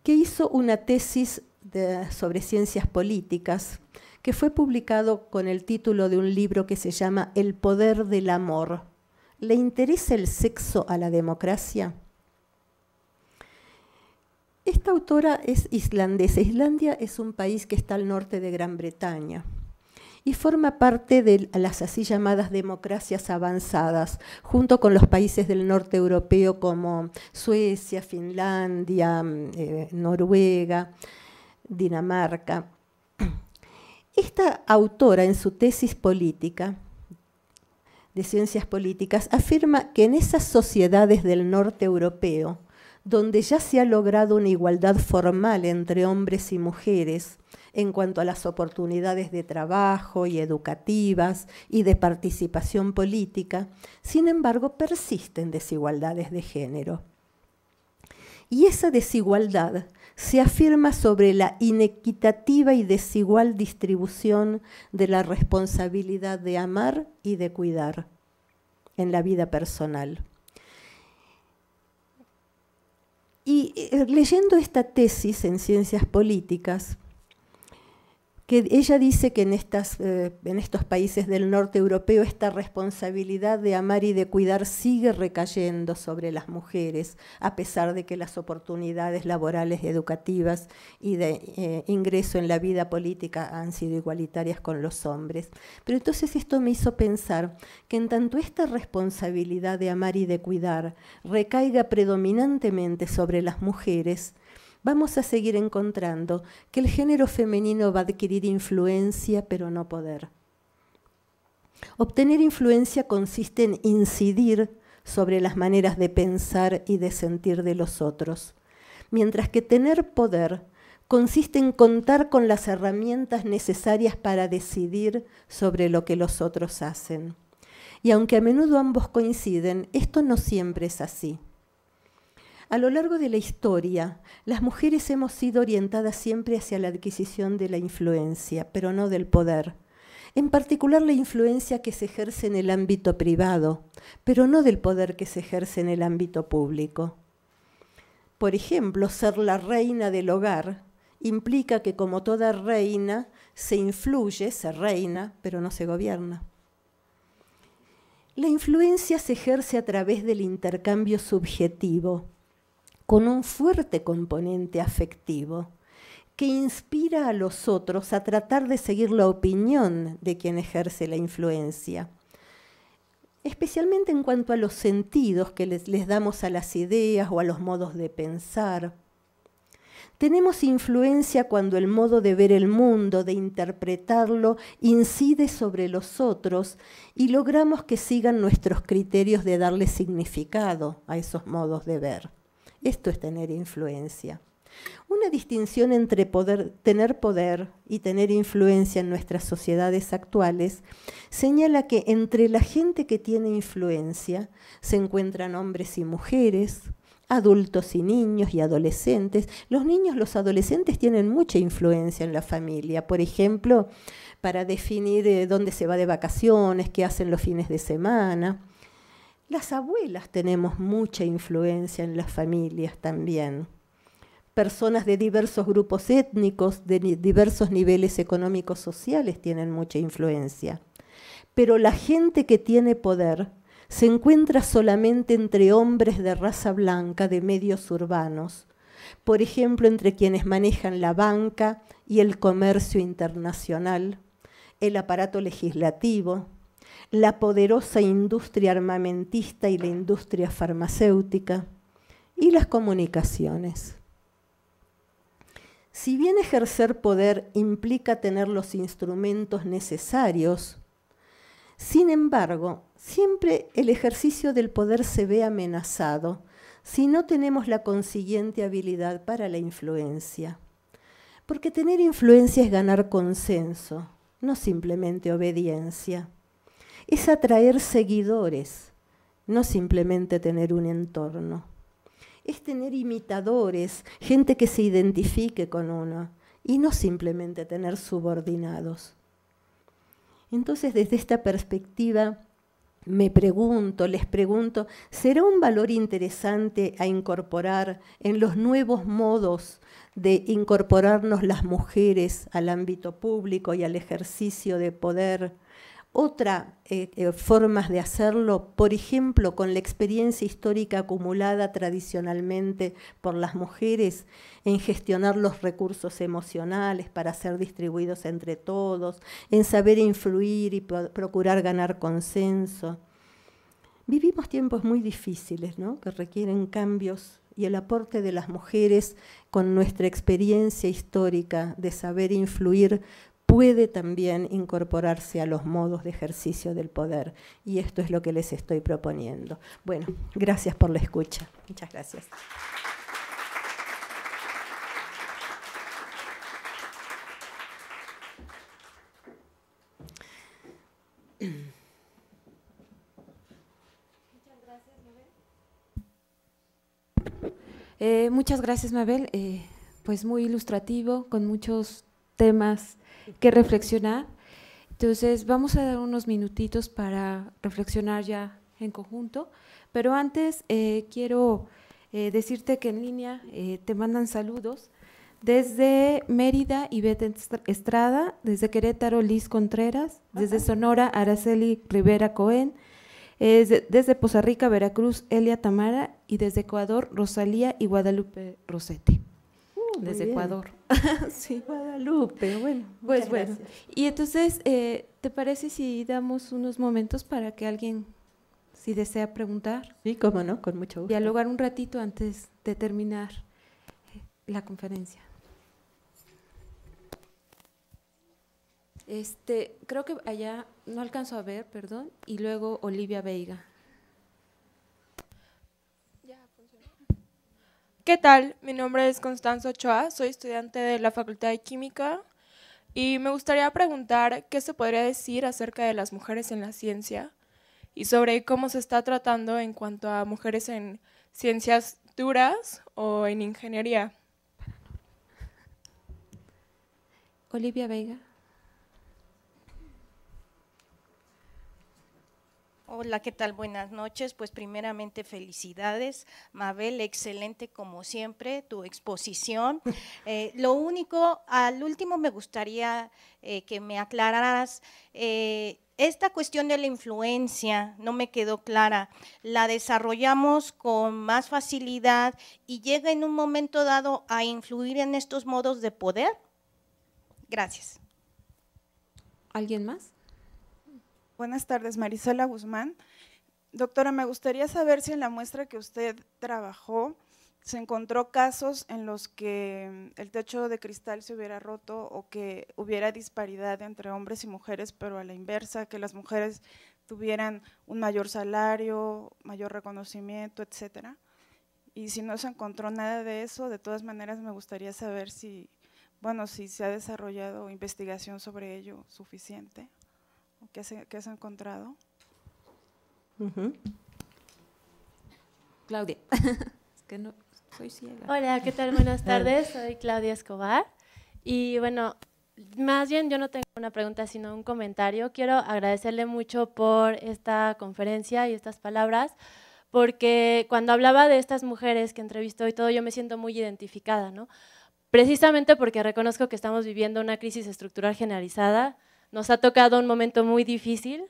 que hizo una tesis sobre ciencias políticas que fue publicado con el título de un libro que se llama El poder del amor. ¿Le interesa el sexo a la democracia? Esta autora es islandesa. Islandia es un país que está al norte de Gran Bretaña y forma parte de las así llamadas democracias avanzadas, junto con los países del norte europeo como Suecia, Finlandia, mm, eh, Noruega, Dinamarca. Esta autora en su tesis política de ciencias políticas afirma que en esas sociedades del norte europeo, donde ya se ha logrado una igualdad formal entre hombres y mujeres, en cuanto a las oportunidades de trabajo y educativas y de participación política, sin embargo persisten desigualdades de género. Y esa desigualdad se afirma sobre la inequitativa y desigual distribución de la responsabilidad de amar y de cuidar en la vida personal. Y eh, leyendo esta tesis en ciencias políticas, ella dice que eh, en, estos países del norte europeo esta responsabilidad de amar y de cuidar sigue recayendo sobre las mujeres, a pesar de que las oportunidades laborales, educativas y de eh, ingreso en la vida política han sido igualitarias con los hombres. Pero entonces esto me hizo pensar que en tanto esta responsabilidad de amar y de cuidar recaiga predominantemente sobre las mujeres, vamos a seguir encontrando que el género femenino va a adquirir influencia, pero no poder. Obtener influencia consiste en incidir sobre las maneras de pensar y de sentir de los otros, mientras que tener poder consiste en contar con las herramientas necesarias para decidir sobre lo que los otros hacen. Y aunque a menudo ambos coinciden, esto no siempre es así. A lo largo de la historia, las mujeres hemos sido orientadas siempre hacia la adquisición de la influencia, pero no del poder. En particular la influencia que se ejerce en el ámbito privado, pero no del poder que se ejerce en el ámbito público. Por ejemplo, ser la reina del hogar implica que como toda reina se influye, se reina, pero no se gobierna. La influencia se ejerce a través del intercambio subjetivo, con un fuerte componente afectivo que inspira a los otros a tratar de seguir la opinión de quien ejerce la influencia, especialmente en cuanto a los sentidos que les, damos a las ideas o a los modos de pensar. Tenemos influencia cuando el modo de ver el mundo, de interpretarlo, incide sobre los otros y logramos que sigan nuestros criterios de darle significado a esos modos de ver. Esto es tener influencia. Una distinción entre poder, tener poder y tener influencia en nuestras sociedades actuales señala que entre la gente que tiene influencia se encuentran hombres y mujeres, adultos y niños y adolescentes. Los niños, los adolescentes tienen mucha influencia en la familia. Por ejemplo, para definir eh, dónde se va de vacaciones, qué hacen los fines de semana. Las abuelas tenemos mucha influencia en las familias también. Personas de diversos grupos étnicos, de diversos niveles económicos sociales tienen mucha influencia. Pero la gente que tiene poder se encuentra solamente entre hombres de raza blanca de medios urbanos, por ejemplo, entre quienes manejan la banca y el comercio internacional, el aparato legislativo, la poderosa industria armamentista y la industria farmacéutica, y las comunicaciones. Si bien ejercer poder implica tener los instrumentos necesarios, sin embargo, siempre el ejercicio del poder se ve amenazado si no tenemos la consiguiente habilidad para la influencia. Porque tener influencia es ganar consenso, no simplemente obediencia es atraer seguidores, no simplemente tener un entorno. Es tener imitadores, gente que se identifique con uno y no simplemente tener subordinados. Entonces, desde esta perspectiva, me pregunto, les pregunto, ¿será un valor interesante a incorporar en los nuevos modos de incorporarnos las mujeres al ámbito público y al ejercicio de poder? Otra eh, eh, formas de hacerlo, por ejemplo, con la experiencia histórica acumulada tradicionalmente por las mujeres en gestionar los recursos emocionales para ser distribuidos entre todos, en saber influir y procurar ganar consenso. Vivimos tiempos muy difíciles, ¿no? que requieren cambios y el aporte de las mujeres con nuestra experiencia histórica de saber influir puede también incorporarse a los modos de ejercicio del poder. Y esto es lo que les estoy proponiendo. Bueno, gracias por la escucha. Muchas gracias. Eh, muchas gracias, Mabel. Eh, pues muy ilustrativo, con muchos temas que reflexionar. Entonces vamos a dar unos minutitos para reflexionar ya en conjunto, pero antes eh, quiero eh, decirte que en línea eh, te mandan saludos desde Mérida, y Ivette Estrada, desde Querétaro, Liz Contreras, desde Sonora, Araceli Rivera Cohen, desde Poza Rica, Veracruz, Elia Tamara, y desde Ecuador, Rosalía y Guadalupe Rosetti uh, desde Ecuador. sí, Guadalupe, bueno, pues bueno. Y entonces, eh, ¿te parece si damos unos momentos para que alguien, si desea preguntar? Sí, cómo no, con mucho gusto. Dialogar un ratito antes de terminar eh, la conferencia. Este, creo que allá no alcanzo a ver, perdón, y luego Olivia Veiga. ¿Qué tal? Mi nombre es Constanzo Ochoa, soy estudiante de la Facultad de Química y me gustaría preguntar qué se podría decir acerca de las mujeres en la ciencia y sobre cómo se está tratando en cuanto a mujeres en ciencias duras o en ingeniería. Olivia Vega. Hola, ¿qué tal? Buenas noches. Pues primeramente felicidades, Mabel, excelente como siempre tu exposición. Eh, lo único, al último me gustaría eh, que me aclararas eh, esta cuestión de la influencia no me quedó clara. La desarrollamos con más facilidad y llega en un momento dado a influir en estos modos de poder. Gracias. ¿Alguien más? Buenas tardes, Marisela Guzmán. Doctora, me gustaría saber si en la muestra que usted trabajó se encontró casos en los que mm, el techo de cristal se hubiera roto o que hubiera disparidad entre hombres y mujeres, pero a la inversa, que las mujeres tuvieran un mayor salario, mayor reconocimiento, etcétera. Y si no se encontró nada de eso, de todas maneras me gustaría saber si, bueno, si se ha desarrollado investigación sobre ello suficiente que, has encontrado? Claudia, es soy ciega. Hola, ¿qué tal? Buenas tardes, soy Claudia Escobar. Y bueno, más bien yo no tengo una pregunta, sino un comentario. Quiero agradecerle mucho por esta conferencia y estas palabras, porque cuando hablaba de estas mujeres que entrevistó y todo, yo me siento muy identificada, ¿no? Precisamente porque reconozco que estamos viviendo una crisis estructural generalizada, nos ha tocado un momento muy difícil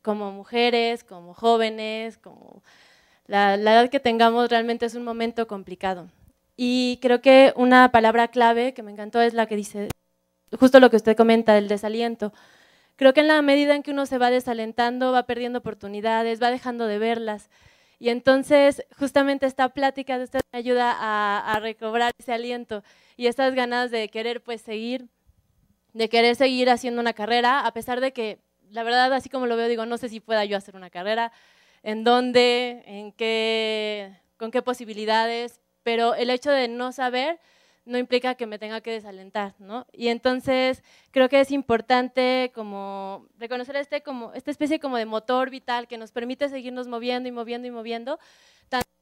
como mujeres, como jóvenes, como la, edad que tengamos realmente es un momento complicado. Y creo que una palabra clave que me encantó es la que dice, justo lo que usted comenta, el desaliento. Creo que en la medida en que uno se va desalentando, va perdiendo oportunidades, va dejando de verlas. Y entonces, justamente esta plática de usted me ayuda a, a recobrar ese aliento y estas ganas de querer pues seguir de querer seguir haciendo una carrera, a pesar de que, la verdad, así como lo veo, digo, no sé si pueda yo hacer una carrera, en dónde, en qué, con qué posibilidades, pero el hecho de no saber no implica que me tenga que desalentar, ¿no? Y entonces creo que es importante como reconocer este como esta especie como de motor vital que nos permite seguirnos moviendo y moviendo y moviendo,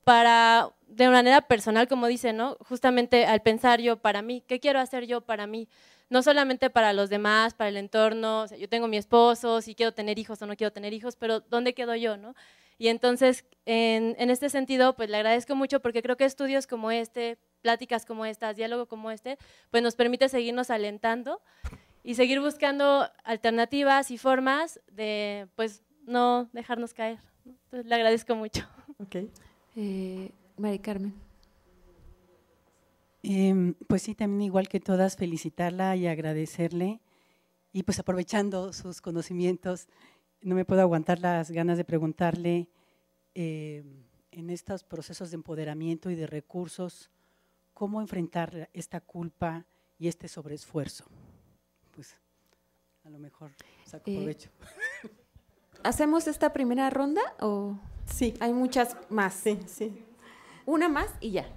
para, de manera personal, como dice, ¿no? Justamente al pensar yo para mí, ¿qué quiero hacer yo para mí? No solamente para los demás, para el entorno, o sea, yo tengo mi esposo, si quiero tener hijos o no quiero tener hijos, pero ¿dónde quedo yo, no? Y entonces, en, este sentido, pues le agradezco mucho porque creo que estudios como este, pláticas como estas, diálogo como este, pues nos permite seguirnos alentando y seguir buscando alternativas y formas de, pues, no dejarnos caer. le agradezco mucho. Okay. Eh, Mari Carmen. Em, pues sí, también igual que todas, felicitarla y agradecerle. Y pues aprovechando sus conocimientos, no me puedo aguantar las ganas de preguntarle em, en estos procesos de empoderamiento y de recursos, cómo enfrentar esta culpa y este sobreesfuerzo. Pues a lo mejor saco eh, provecho. ¿Hacemos esta primera ronda o...? Sí. Hay muchas más. Sí, sí. Una más y ya.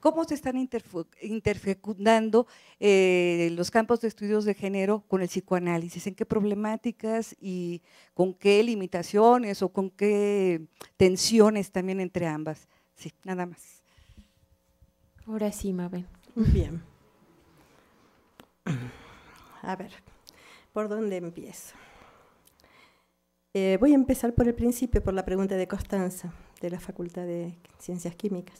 ¿Cómo se están interfecundando eh, los campos de estudios de género con el psicoanálisis? ¿En qué problemáticas y con qué limitaciones o con qué tensiones también entre ambas? Sí, nada más. Ahora sí, Mabel. Bien. A ver, ¿por dónde empiezo? Eh, voy a empezar por el principio, por la pregunta de Constanza, de la Facultad de Ciencias Químicas.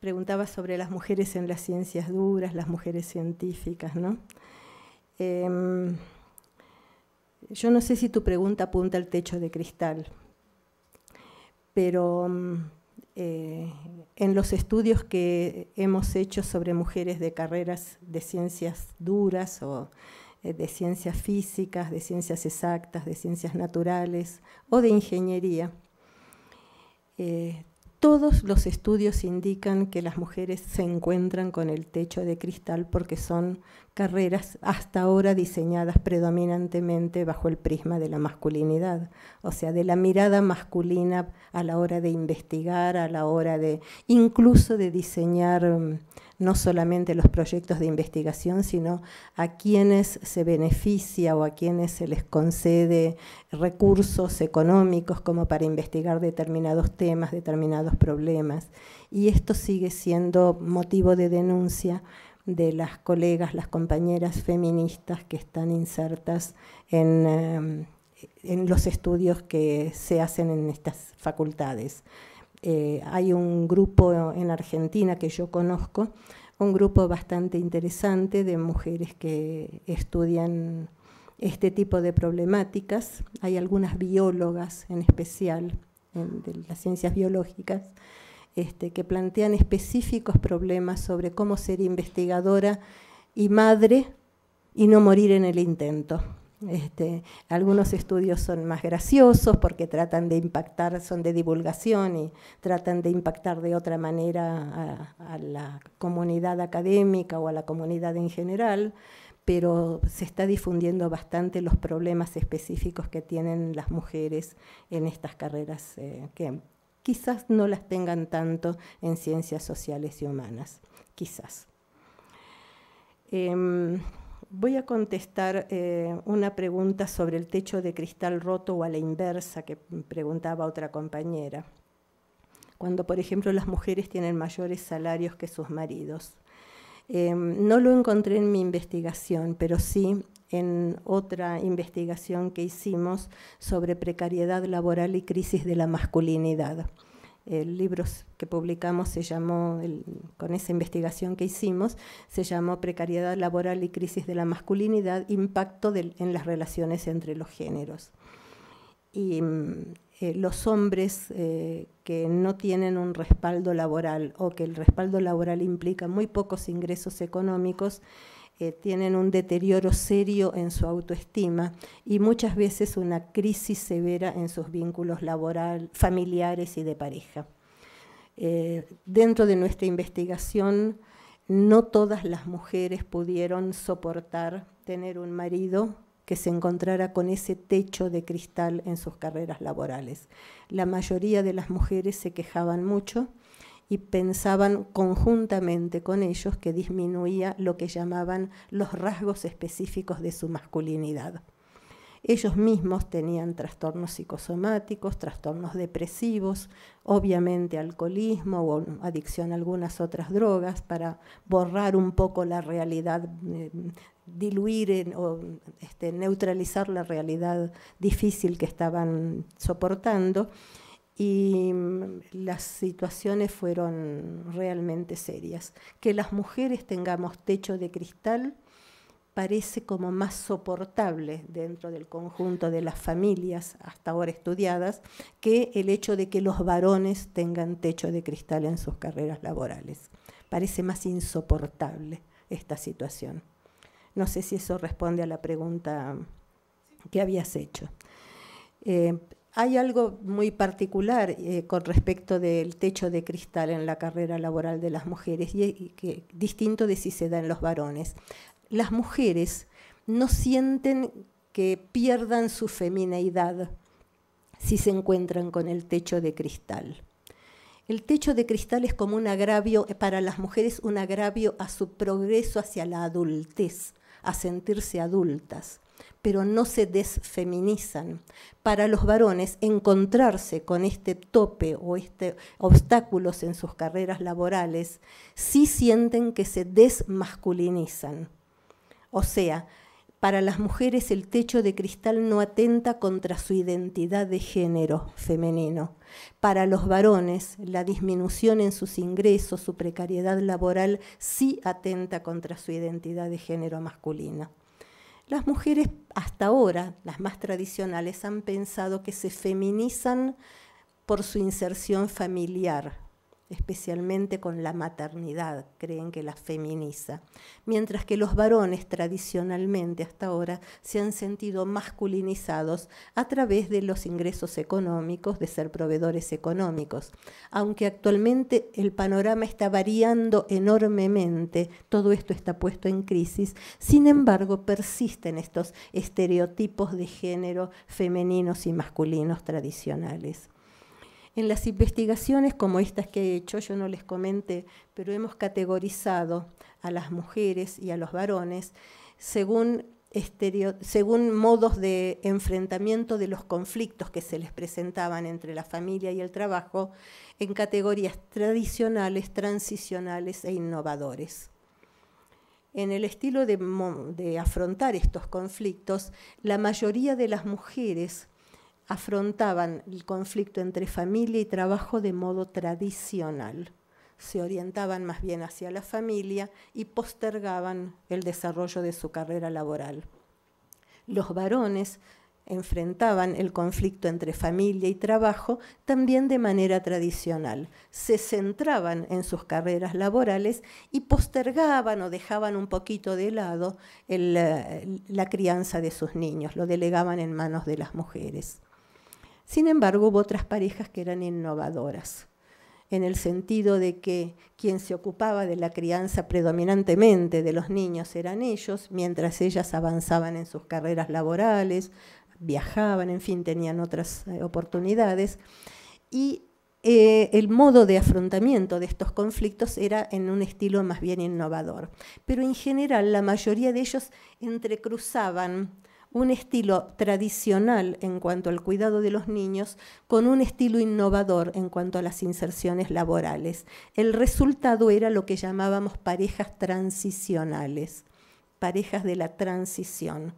Preguntaba sobre las mujeres en las ciencias duras, las mujeres científicas, ¿no? Em, yo no sé si tu pregunta apunta al techo de cristal, pero mm, eh, en los estudios que hemos hecho sobre mujeres de carreras de ciencias duras o eh, de ciencias físicas, de ciencias exactas, de ciencias naturales o de ingeniería. Eh, todos los estudios indican que las mujeres se encuentran con el techo de cristal porque son carreras hasta ahora diseñadas predominantemente bajo el prisma de la masculinidad, o sea, de la mirada masculina a la hora de investigar, a la hora de incluso de diseñar mm, no solamente los proyectos de investigación, sino a quienes se beneficia o a quienes se les concede recursos económicos como para investigar determinados temas, determinados problemas. Y esto sigue siendo motivo de denuncia de las colegas, las compañeras feministas que están insertas en, eh, los estudios que se hacen en estas facultades. Eh, hay un grupo en Argentina que yo conozco, un grupo bastante interesante de mujeres que estudian este tipo de problemáticas. Hay algunas biólogas en especial de las ciencias biológicas este, que plantean específicos problemas sobre cómo ser investigadora y madre y no morir en el intento. Este, algunos estudios son más graciosos porque tratan de impactar, son de divulgación y tratan de impactar de otra manera a, la comunidad académica o a la comunidad en general, pero se está difundiendo bastante los problemas específicos que tienen las mujeres en estas carreras eh, que quizás no las tengan tanto en ciencias sociales y humanas, quizás. Em, voy a contestar eh, una pregunta sobre el techo de cristal roto o a la inversa que preguntaba otra compañera. Cuando, por ejemplo, las mujeres tienen mayores salarios que sus maridos. Em, no lo encontré en mi investigación, pero sí en otra investigación que hicimos sobre precariedad laboral y crisis de la masculinidad. El libro que publicamos se llamó, con esa investigación que hicimos, se llamó Precariedad laboral y crisis de la masculinidad, impacto en las relaciones entre los géneros. Y mm, eh, los hombres eh, que no tienen un respaldo laboral o que el respaldo laboral implica muy pocos ingresos económicos, eh, tienen un deterioro serio en su autoestima y muchas veces una crisis severa en sus vínculos laboral, familiares y de pareja. dentro de nuestra investigación, no todas las mujeres pudieron soportar tener un marido que se encontrara con ese techo de cristal en sus carreras laborales. La mayoría de las mujeres se quejaban mucho y pensaban conjuntamente con ellos que disminuía lo que llamaban los rasgos específicos de su masculinidad. Ellos mismos tenían trastornos psicosomáticos, trastornos depresivos, obviamente alcoholismo o adicción a algunas otras drogas para borrar un poco la realidad eh, diluir o este, neutralizar la realidad difícil que estaban soportando y mm, las situaciones fueron realmente serias. Que las mujeres tengamos techo de cristal parece como más soportable dentro del conjunto de las familias hasta ahora estudiadas que el hecho de que los varones tengan techo de cristal en sus carreras laborales. Parece más insoportable esta situación. No sé si eso responde a la pregunta que habías hecho. Eh, hay algo muy particular eh, con respecto del techo de cristal en la carrera laboral de las mujeres, y, distinto de si se da en los varones. Las mujeres no sienten que pierdan su femineidad si se encuentran con el techo de cristal. El techo de cristal es como un agravio, para las mujeres un agravio a su progreso hacia la adultez, a sentirse adultas, pero no se desfeminizan. Para los varones, encontrarse con este tope o este obstáculos en sus carreras laborales, sí sienten que se desmasculinizan. O sea, para las mujeres el techo de cristal no atenta contra su identidad de género femenino. Para los varones la disminución en sus ingresos, su precariedad laboral sí atenta contra su identidad de género masculina. Las mujeres hasta ahora, las más tradicionales, han pensado que se feminizan por su inserción familiar, especialmente con la maternidad, creen que la feminiza, mientras que los varones tradicionalmente hasta ahora se han sentido masculinizados a través de los ingresos económicos, de ser proveedores económicos. Aunque actualmente el panorama está variando enormemente, todo esto está puesto en crisis, sin embargo persisten estos estereotipos de género femeninos y masculinos tradicionales. En las investigaciones como estas que he hecho, yo no les comenté, pero hemos categorizado a las mujeres y a los varones según, modos de enfrentamiento de los conflictos que se les presentaban entre la familia y el trabajo en categorías tradicionales, transicionales e innovadores. En el estilo de, de afrontar estos conflictos, la mayoría de las mujeres afrontaban el conflicto entre familia y trabajo de modo tradicional. Se orientaban más bien hacia la familia y postergaban el desarrollo de su carrera laboral. Los varones enfrentaban el conflicto entre familia y trabajo también de manera tradicional. Se centraban en sus carreras laborales y postergaban o dejaban un poquito de lado eh, la crianza de sus niños, lo delegaban en manos de las mujeres. Sin embargo, hubo otras parejas que eran innovadoras, en el sentido de que quien se ocupaba de la crianza predominantemente de los niños eran ellos, mientras ellas avanzaban en sus carreras laborales, viajaban, en fin, tenían otras eh, oportunidades. Y eh, el modo de afrontamiento de estos conflictos era en un estilo más bien innovador. Pero en general la mayoría de ellos entrecruzaban un estilo tradicional en cuanto al cuidado de los niños con un estilo innovador en cuanto a las inserciones laborales. El resultado era lo que llamábamos parejas transicionales, parejas de la transición.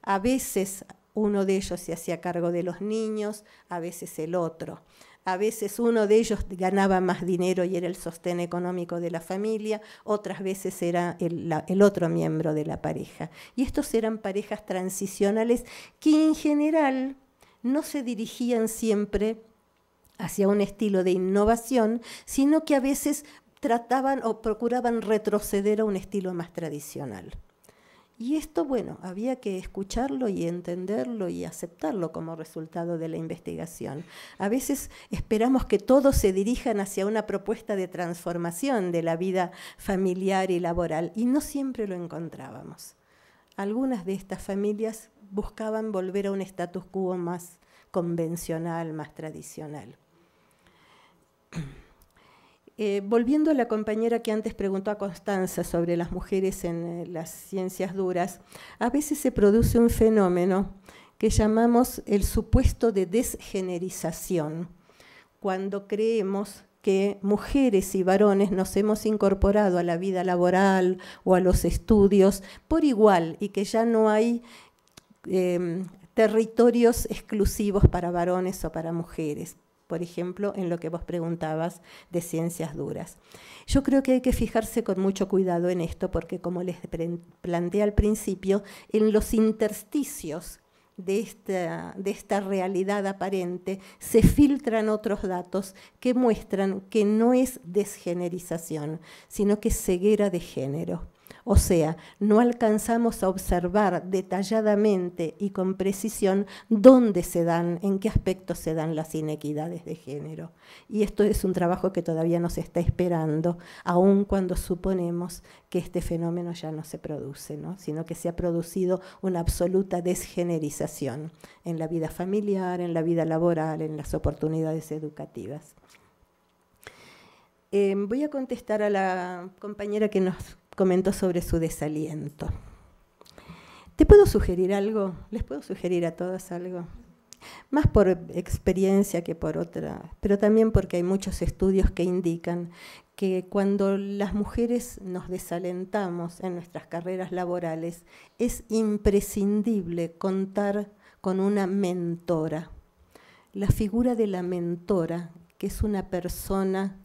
A veces uno de ellos se hacía cargo de los niños, a veces el otro. A veces uno de ellos ganaba más dinero y era el sostén económico de la familia, otras veces era el, otro miembro de la pareja. Y estos eran parejas transicionales que en general no se dirigían siempre hacia un estilo de innovación, sino que a veces trataban o procuraban retroceder a un estilo más tradicional. Y esto, bueno, había que escucharlo y entenderlo y aceptarlo como resultado de la investigación. A veces esperamos que todos se dirijan hacia una propuesta de transformación de la vida familiar y laboral, y no siempre lo encontrábamos. Algunas de estas familias buscaban volver a un status quo más convencional, más tradicional. Eh, volviendo a la compañera que antes preguntó a Constanza sobre las mujeres en eh, las ciencias duras, a veces se produce un fenómeno que llamamos el supuesto de desgenerización, cuando creemos que mujeres y varones nos hemos incorporado a la vida laboral o a los estudios por igual y que ya no hay em, territorios exclusivos para varones o para mujeres por ejemplo, en lo que vos preguntabas de ciencias duras. Yo creo que hay que fijarse con mucho cuidado en esto porque, como les planteé al principio, en los intersticios de esta, de esta, realidad aparente, se filtran otros datos que muestran que no es desgenerización, sino que es ceguera de género. O sea, no alcanzamos a observar detalladamente y con precisión dónde se dan, en qué aspectos se dan las inequidades de género. Y esto es un trabajo que todavía nos está esperando, aun cuando suponemos que este fenómeno ya no se produce, sino que se ha producido una absoluta desgenerización en la vida familiar, en la vida laboral, en las oportunidades educativas. Em, voy a contestar a la compañera que nos comentó sobre su desaliento. ¿Te puedo sugerir algo? ¿Les puedo sugerir a todas algo? Más por experiencia que por otra, pero también porque hay muchos estudios que indican que cuando las mujeres nos desalentamos en nuestras carreras laborales, es imprescindible contar con una mentora. La figura de la mentora, que es una persona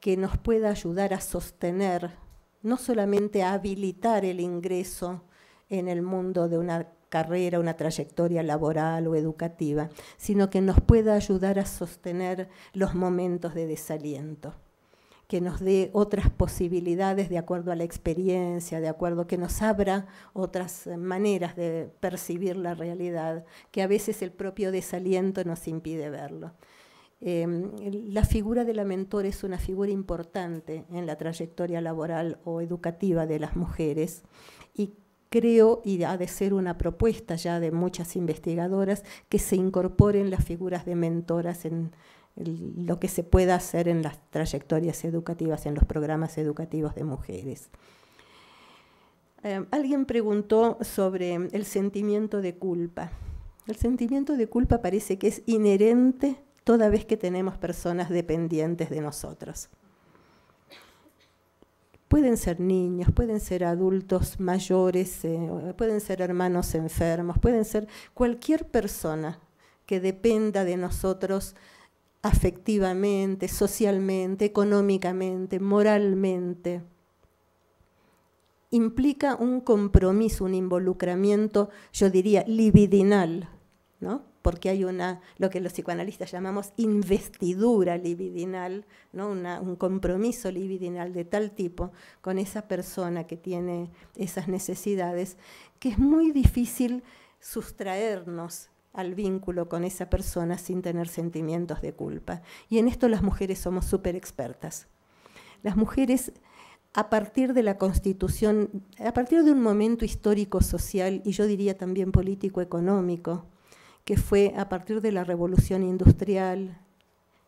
que nos pueda ayudar a sostener no solamente habilitar el ingreso en el mundo de una carrera, una trayectoria laboral o educativa, sino que nos pueda ayudar a sostener los momentos de desaliento, que nos dé otras posibilidades de acuerdo a la experiencia, de acuerdo que nos abra otras maneras de percibir la realidad, que a veces el propio desaliento nos impide verlo. Em, la figura de la mentora es una figura importante en la trayectoria laboral o educativa de las mujeres y creo, y ha de ser una propuesta ya de muchas investigadoras, que se incorporen las figuras de mentoras en lo que se pueda hacer en las trayectorias educativas, en los programas educativos de mujeres. Eh, alguien preguntó sobre el sentimiento de culpa. El sentimiento de culpa parece que es inherente toda vez que tenemos personas dependientes de nosotros. Pueden ser niños, pueden ser adultos mayores, eh, pueden ser hermanos enfermos, pueden ser cualquier persona que dependa de nosotros afectivamente, socialmente, económicamente, moralmente. Implica un compromiso, un involucramiento, yo diría, libidinal, ¿no? porque hay una, lo que los psicoanalistas llamamos investidura libidinal, ¿no? un compromiso libidinal de tal tipo con esa persona que tiene esas necesidades, que es muy difícil sustraernos al vínculo con esa persona sin tener sentimientos de culpa. Y en esto las mujeres somos súper expertas. Las mujeres a partir de la constitución, a partir de un momento histórico, social y yo diría también político-económico, que fue a partir de la revolución industrial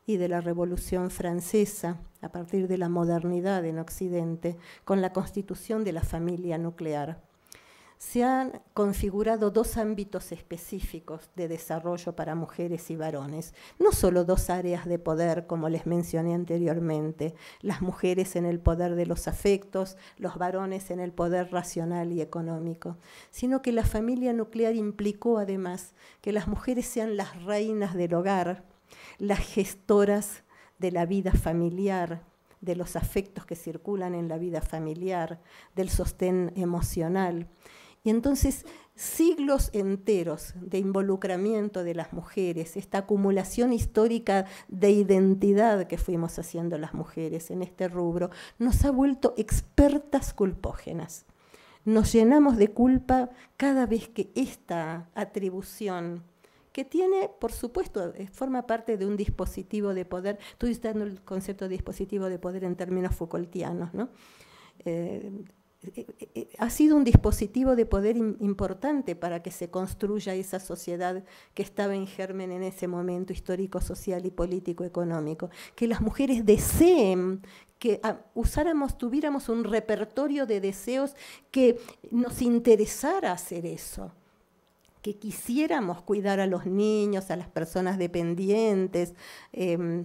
y de la revolución francesa, a partir de la modernidad en Occidente, con la constitución de la familia nuclear se han configurado dos ámbitos específicos de desarrollo para mujeres y varones, no solo dos áreas de poder, como les mencioné anteriormente, las mujeres en el poder de los afectos, los varones en el poder racional y económico, sino que la familia nuclear implicó además que las mujeres sean las reinas del hogar, las gestoras de la vida familiar, de los afectos que circulan en la vida familiar, del sostén emocional y entonces siglos enteros de involucramiento de las mujeres, esta acumulación histórica de identidad que fuimos haciendo las mujeres en este rubro, nos ha vuelto expertas culpógenas. Nos llenamos de culpa cada vez que esta atribución que tiene, por supuesto, eh, forma parte de un dispositivo de poder. estoy estás el concepto de dispositivo de poder en términos Foucaultianos, ¿no? Eh, eh, eh, ha sido un dispositivo de poder importante para que se construya esa sociedad que estaba en germen en ese momento histórico, social y político, económico. Que las mujeres deseen que ah, usáramos, tuviéramos un repertorio de deseos que nos interesara hacer eso que quisiéramos cuidar a los niños, a las personas dependientes, eh,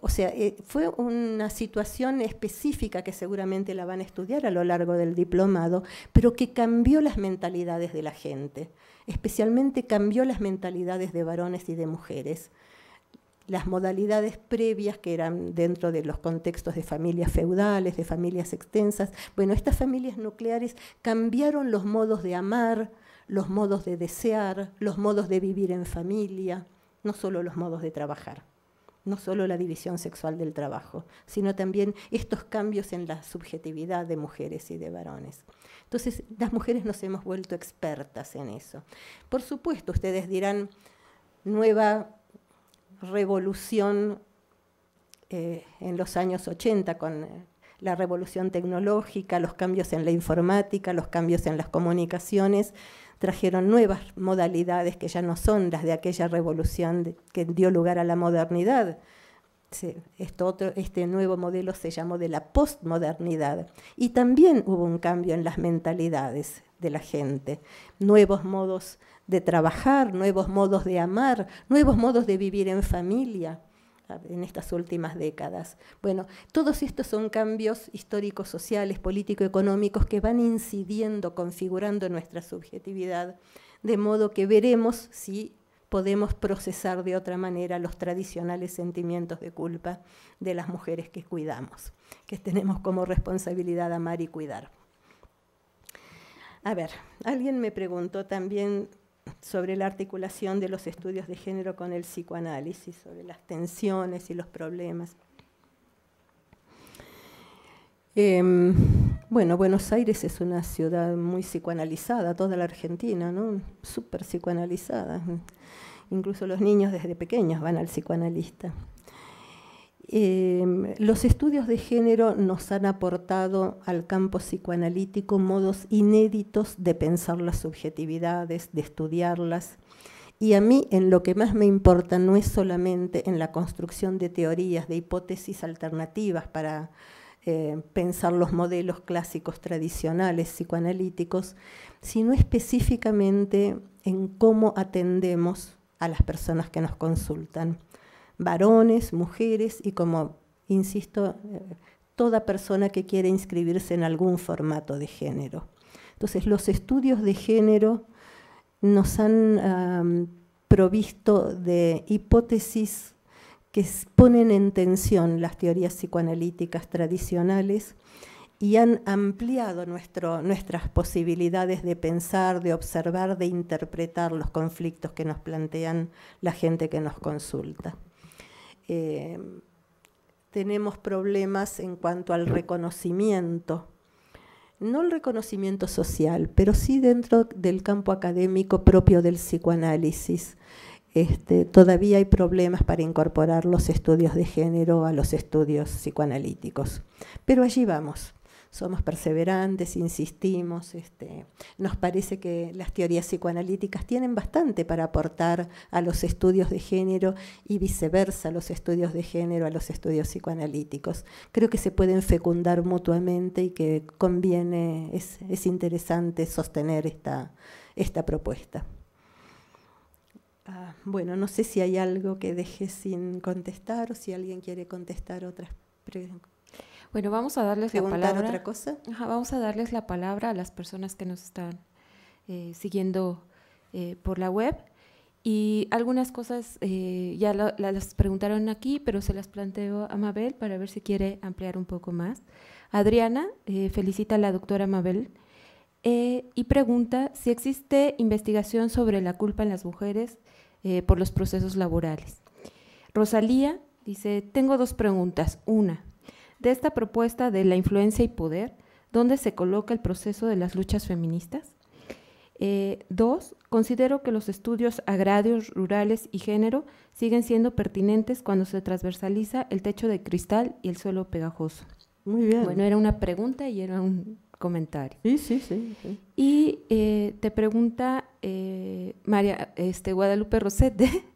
o sea, eh, fue una situación específica que seguramente la van a estudiar a lo largo del diplomado, pero que cambió las mentalidades de la gente, especialmente cambió las mentalidades de varones y de mujeres. Las modalidades previas que eran dentro de los contextos de familias feudales, de familias extensas, bueno, estas familias nucleares cambiaron los modos de amar, los modos de desear, los modos de vivir en familia, no solo los modos de trabajar no solo la división sexual del trabajo, sino también estos cambios en la subjetividad de mujeres y de varones. Entonces, las mujeres nos hemos vuelto expertas en eso. Por supuesto, ustedes dirán, nueva revolución eh, en los años 80 con eh, la revolución tecnológica, los cambios en la informática, los cambios en las comunicaciones, trajeron nuevas modalidades que ya no son las de aquella revolución que dio lugar a la modernidad. este nuevo modelo se llamó de la postmodernidad. Y también hubo un cambio en las mentalidades de la gente, nuevos modos de trabajar, nuevos modos de amar, nuevos modos de vivir en familia en estas últimas décadas. Bueno, todos estos son cambios históricos, sociales, político-económicos que van incidiendo, configurando nuestra subjetividad, de modo que veremos si podemos procesar de otra manera los tradicionales sentimientos de culpa de las mujeres que cuidamos, que tenemos como responsabilidad amar y cuidar. A ver, alguien me preguntó también sobre la articulación de los estudios de género con el psicoanálisis, sobre las tensiones y los problemas. Em, bueno, Buenos Aires es una ciudad muy psicoanalizada, toda la Argentina, ¿no? Súper psicoanalizada. Incluso los niños desde pequeños van al psicoanalista. Em, los estudios de género nos han aportado al campo psicoanalítico modos inéditos de pensar las subjetividades, de estudiarlas. Y a mí en lo que más me importa no es solamente en la construcción de teorías, de hipótesis alternativas para eh, pensar los modelos clásicos tradicionales psicoanalíticos, sino específicamente en cómo atendemos a las personas que nos consultan varones, mujeres y como, insisto, eh, toda persona que quiere inscribirse en algún formato de género. Entonces, los estudios de género nos han provisto de hipótesis que ponen en tensión las teorías psicoanalíticas tradicionales y han ampliado nuestras posibilidades de pensar, de observar, de interpretar los conflictos que nos plantean la gente que nos consulta. Eh, tenemos problemas en cuanto al reconocimiento. No el reconocimiento social, pero sí dentro del campo académico propio del psicoanálisis. Este, todavía hay problemas para incorporar los estudios de género a los estudios psicoanalíticos. Pero allí vamos somos perseverantes, insistimos, este, nos parece que las teorías psicoanalíticas tienen bastante para aportar a los estudios de género y viceversa los estudios de género a los estudios psicoanalíticos. Creo que se pueden fecundar mutuamente y que conviene, es, interesante sostener esta, esta propuesta. Ah, bueno, no sé si hay algo que deje sin contestar o si alguien quiere contestar otras preguntas. Bueno, vamos a darles la palabra. vamos a darles la palabra a las personas que nos están eh, siguiendo eh, por la web. Y algunas cosas eh, ya las preguntaron aquí, pero se las planteo a Mabel para ver si quiere ampliar un poco más. Adriana felicita a la doctora Mabel y pregunta si existe investigación sobre la culpa en las mujeres por los procesos laborales. Rosalía dice, tengo dos preguntas. Una, de esta propuesta de la influencia y poder, dónde se coloca el proceso de las luchas feministas. Eh, dos, considero que los estudios agrarios, rurales y género siguen siendo pertinentes cuando se transversaliza el techo de cristal y el suelo pegajoso. Muy bien. Bueno, era una pregunta y era un comentario. Sí, sí, sí. Y eh, te pregunta eh, María este, Guadalupe Rosette.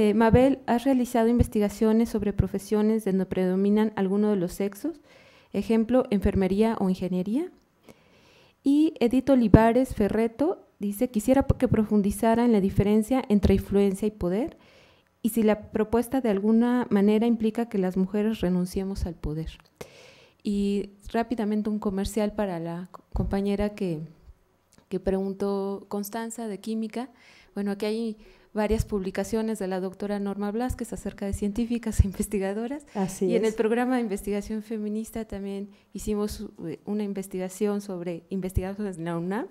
Eh, Mabel, has realizado investigaciones sobre profesiones donde predominan algunos de los sexos, ejemplo, enfermería o ingeniería. Y Edith Olivares Ferreto dice, quisiera que profundizara en la diferencia entre influencia y poder y si la propuesta de alguna manera implica que las mujeres renunciemos al poder. Y rápidamente un comercial para la compañera que, que preguntó, Constanza, de Química. Bueno, aquí hay varias publicaciones de la doctora Norma Blasquez acerca de científicas e investigadoras. y en el programa de investigación feminista también hicimos eh, una investigación sobre investigaciones en la UNAM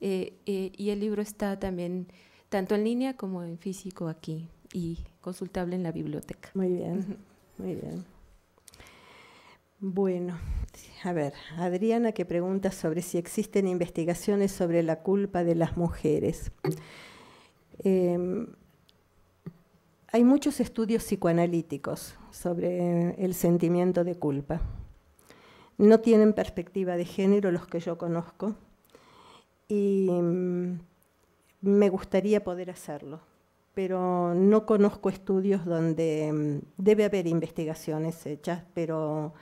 eh, eh, y el libro está también tanto en línea como en físico aquí y consultable en la biblioteca. Muy bien, muy bien. Bueno, a ver, Adriana que pregunta sobre si existen investigaciones sobre la culpa de las mujeres. Em, hay muchos estudios psicoanalíticos sobre el sentimiento de culpa. No tienen perspectiva de género los que yo conozco y em, me gustaría poder hacerlo, pero no conozco estudios donde em, debe haber investigaciones hechas, pero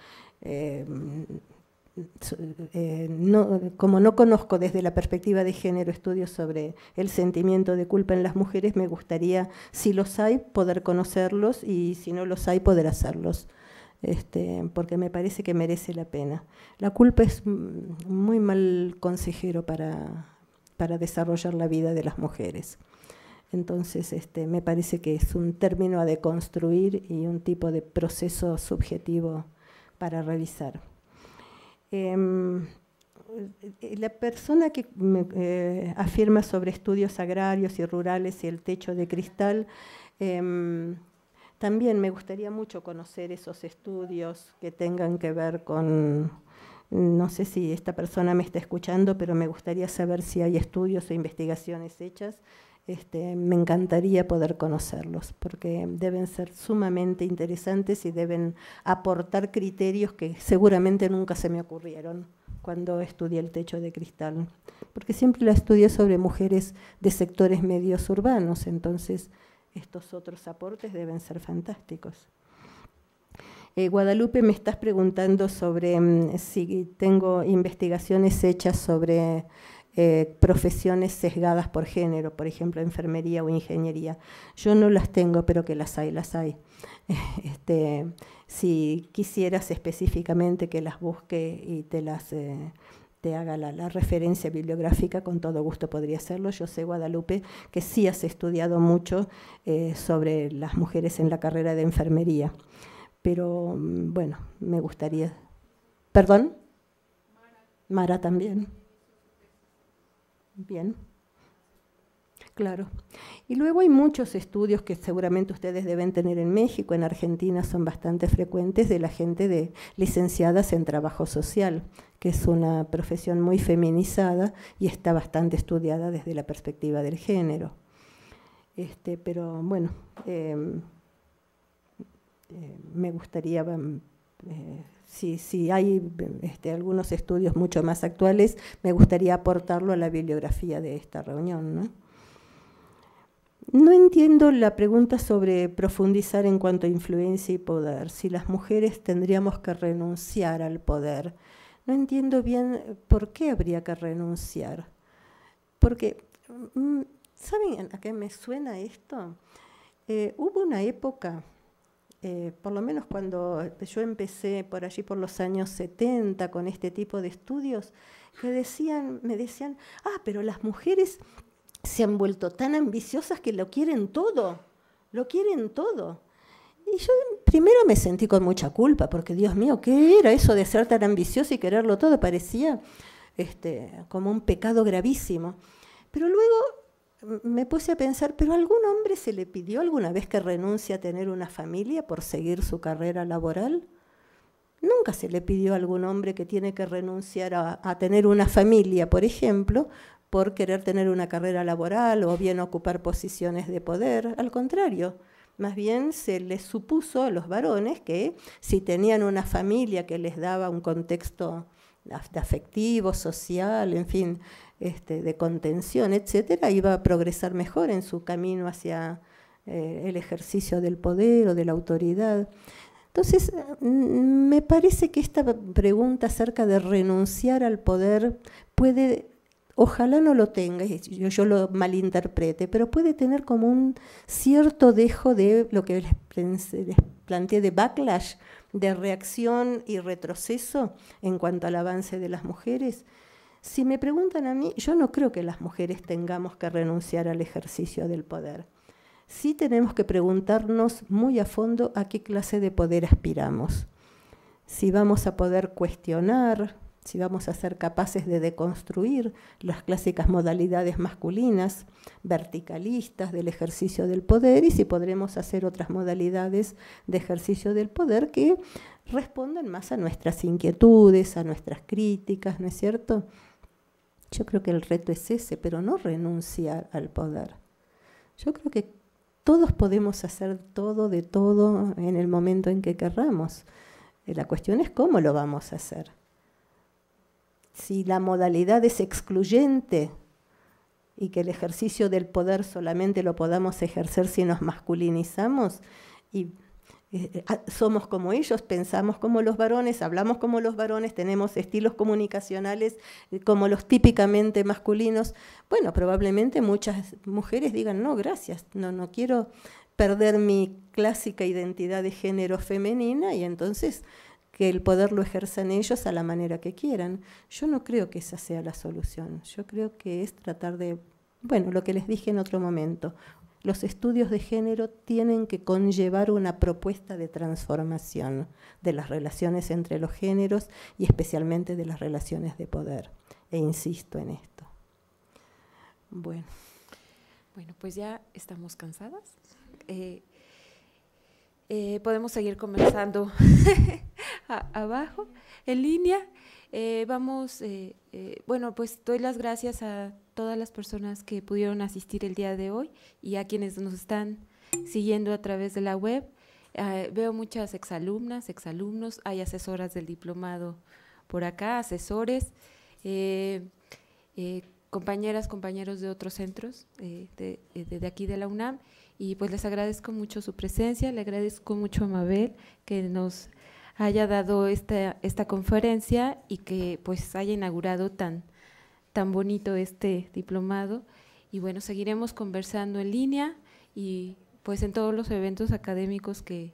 eh, como no conozco desde la perspectiva de género estudios sobre el sentimiento de culpa en las mujeres, me gustaría, si los hay, poder conocerlos y si no los hay, poder hacerlos. Este, porque me parece que merece la pena. La culpa es muy mal consejero para, desarrollar la vida de las mujeres. Entonces, este, me parece que es un término a deconstruir y un tipo de proceso subjetivo para revisar. Em, la persona que eh, afirma sobre estudios agrarios y rurales y el techo de cristal, em, también me gustaría mucho conocer esos estudios que tengan que ver con, no sé si esta persona me está escuchando, pero me gustaría saber si hay estudios o investigaciones hechas este, me encantaría poder conocerlos porque deben ser sumamente interesantes y deben aportar criterios que seguramente nunca se me ocurrieron cuando estudié el techo de cristal, porque siempre la estudié sobre mujeres de sectores medios urbanos, entonces estos otros aportes deben ser fantásticos. Eh, Guadalupe, me estás preguntando sobre mm, si tengo investigaciones hechas sobre eh, profesiones sesgadas por género, por ejemplo, enfermería o ingeniería. Yo no las tengo, pero que las hay, las hay. Este, si quisieras específicamente que las busque y te las... Eh, te haga la, referencia bibliográfica, con todo gusto podría hacerlo. Yo sé, Guadalupe, que sí has estudiado mucho eh, sobre las mujeres en la carrera de enfermería, pero mm, bueno, me gustaría... ¿Perdón? Mara también. Bien. Claro. Y luego hay muchos estudios que seguramente ustedes deben tener en México, en Argentina son bastante frecuentes, de la gente de licenciadas en trabajo social, que es una profesión muy feminizada y está bastante estudiada desde la perspectiva del género. Este, pero bueno, em, eh, me gustaría... Em, eh, si, hay este, algunos estudios mucho más actuales, me gustaría aportarlo a la bibliografía de esta reunión. ¿no? entiendo la pregunta sobre profundizar en cuanto a influencia y poder, si las mujeres tendríamos que renunciar al poder. No entiendo bien por qué habría que renunciar. Porque, mm, ¿saben a qué me suena esto? Eh, hubo una época eh, por lo menos cuando yo empecé por allí por los años 70 con este tipo de estudios, que decían, me decían, ah, pero las mujeres se han vuelto tan ambiciosas que lo quieren todo, lo quieren todo. Y yo primero me sentí con mucha culpa, porque Dios mío, ¿qué era eso de ser tan ambicioso y quererlo todo? Parecía este, como un pecado gravísimo. Pero luego me puse a pensar, ¿pero algún hombre se le pidió alguna vez que renuncie a tener una familia por seguir su carrera laboral? Nunca se le pidió a algún hombre que tiene que renunciar a, tener una familia, por ejemplo, por querer tener una carrera laboral o bien ocupar posiciones de poder. Al contrario, más bien se les supuso a los varones que si tenían una familia que les daba un contexto afectivo, social, en fin, este, de contención, etcétera, iba a progresar mejor en su camino hacia eh, el ejercicio del poder o de la autoridad. Entonces, mm, me parece que esta pregunta acerca de renunciar al poder puede, ojalá no lo tenga, yo, lo malinterprete, pero puede tener como un cierto dejo de lo que les planteé de backlash, de reacción y retroceso en cuanto al avance de las mujeres. Si me preguntan a mí, yo no creo que las mujeres tengamos que renunciar al ejercicio del poder. Sí tenemos que preguntarnos muy a fondo a qué clase de poder aspiramos. Si vamos a poder cuestionar, si vamos a ser capaces de deconstruir las clásicas modalidades masculinas, verticalistas del ejercicio del poder y si podremos hacer otras modalidades de ejercicio del poder que respondan más a nuestras inquietudes, a nuestras críticas, ¿no es cierto? Yo creo que el reto es ese, pero no renunciar al poder. Yo creo que todos podemos hacer todo de todo en el momento en que querramos. Eh, la cuestión es cómo lo vamos a hacer. Si la modalidad es excluyente y que el ejercicio del poder solamente lo podamos ejercer si nos masculinizamos y eh, eh, ah, somos como ellos, pensamos como los varones, hablamos como los varones, tenemos estilos comunicacionales eh, como los típicamente masculinos. Bueno, probablemente muchas mujeres digan, no, gracias, no, no quiero perder mi clásica identidad de género femenina y entonces que el poder lo ejerzan ellos a la manera que quieran. Yo no creo que esa sea la solución. Yo creo que es tratar de, bueno, lo que les dije en otro momento, los estudios de género tienen que conllevar una propuesta de transformación de las relaciones entre los géneros y especialmente de las relaciones de poder. E insisto en esto. Bueno. Bueno, pues ya estamos cansadas. Eh, eh, podemos seguir conversando abajo, en línea. Eh, vamos, bueno, pues doy las gracias a todas las personas que pudieron asistir el día de hoy y a quienes nos están siguiendo a través de la web. Eh, veo muchas exalumnas, exalumnos, hay asesoras del diplomado por acá, asesores, eh, eh, compañeras, compañeros de otros centros de, aquí de la UNAM. Y pues les agradezco mucho su presencia, le agradezco mucho a Mabel que nos haya dado esta, esta conferencia y que pues haya inaugurado tan, tan bonito este diplomado. Y bueno, seguiremos conversando en línea y pues en todos los eventos académicos que,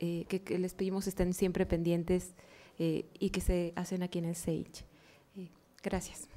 eh, que, les pedimos estén siempre pendientes eh, y que se hacen aquí en el SAGE. Eh, gracias.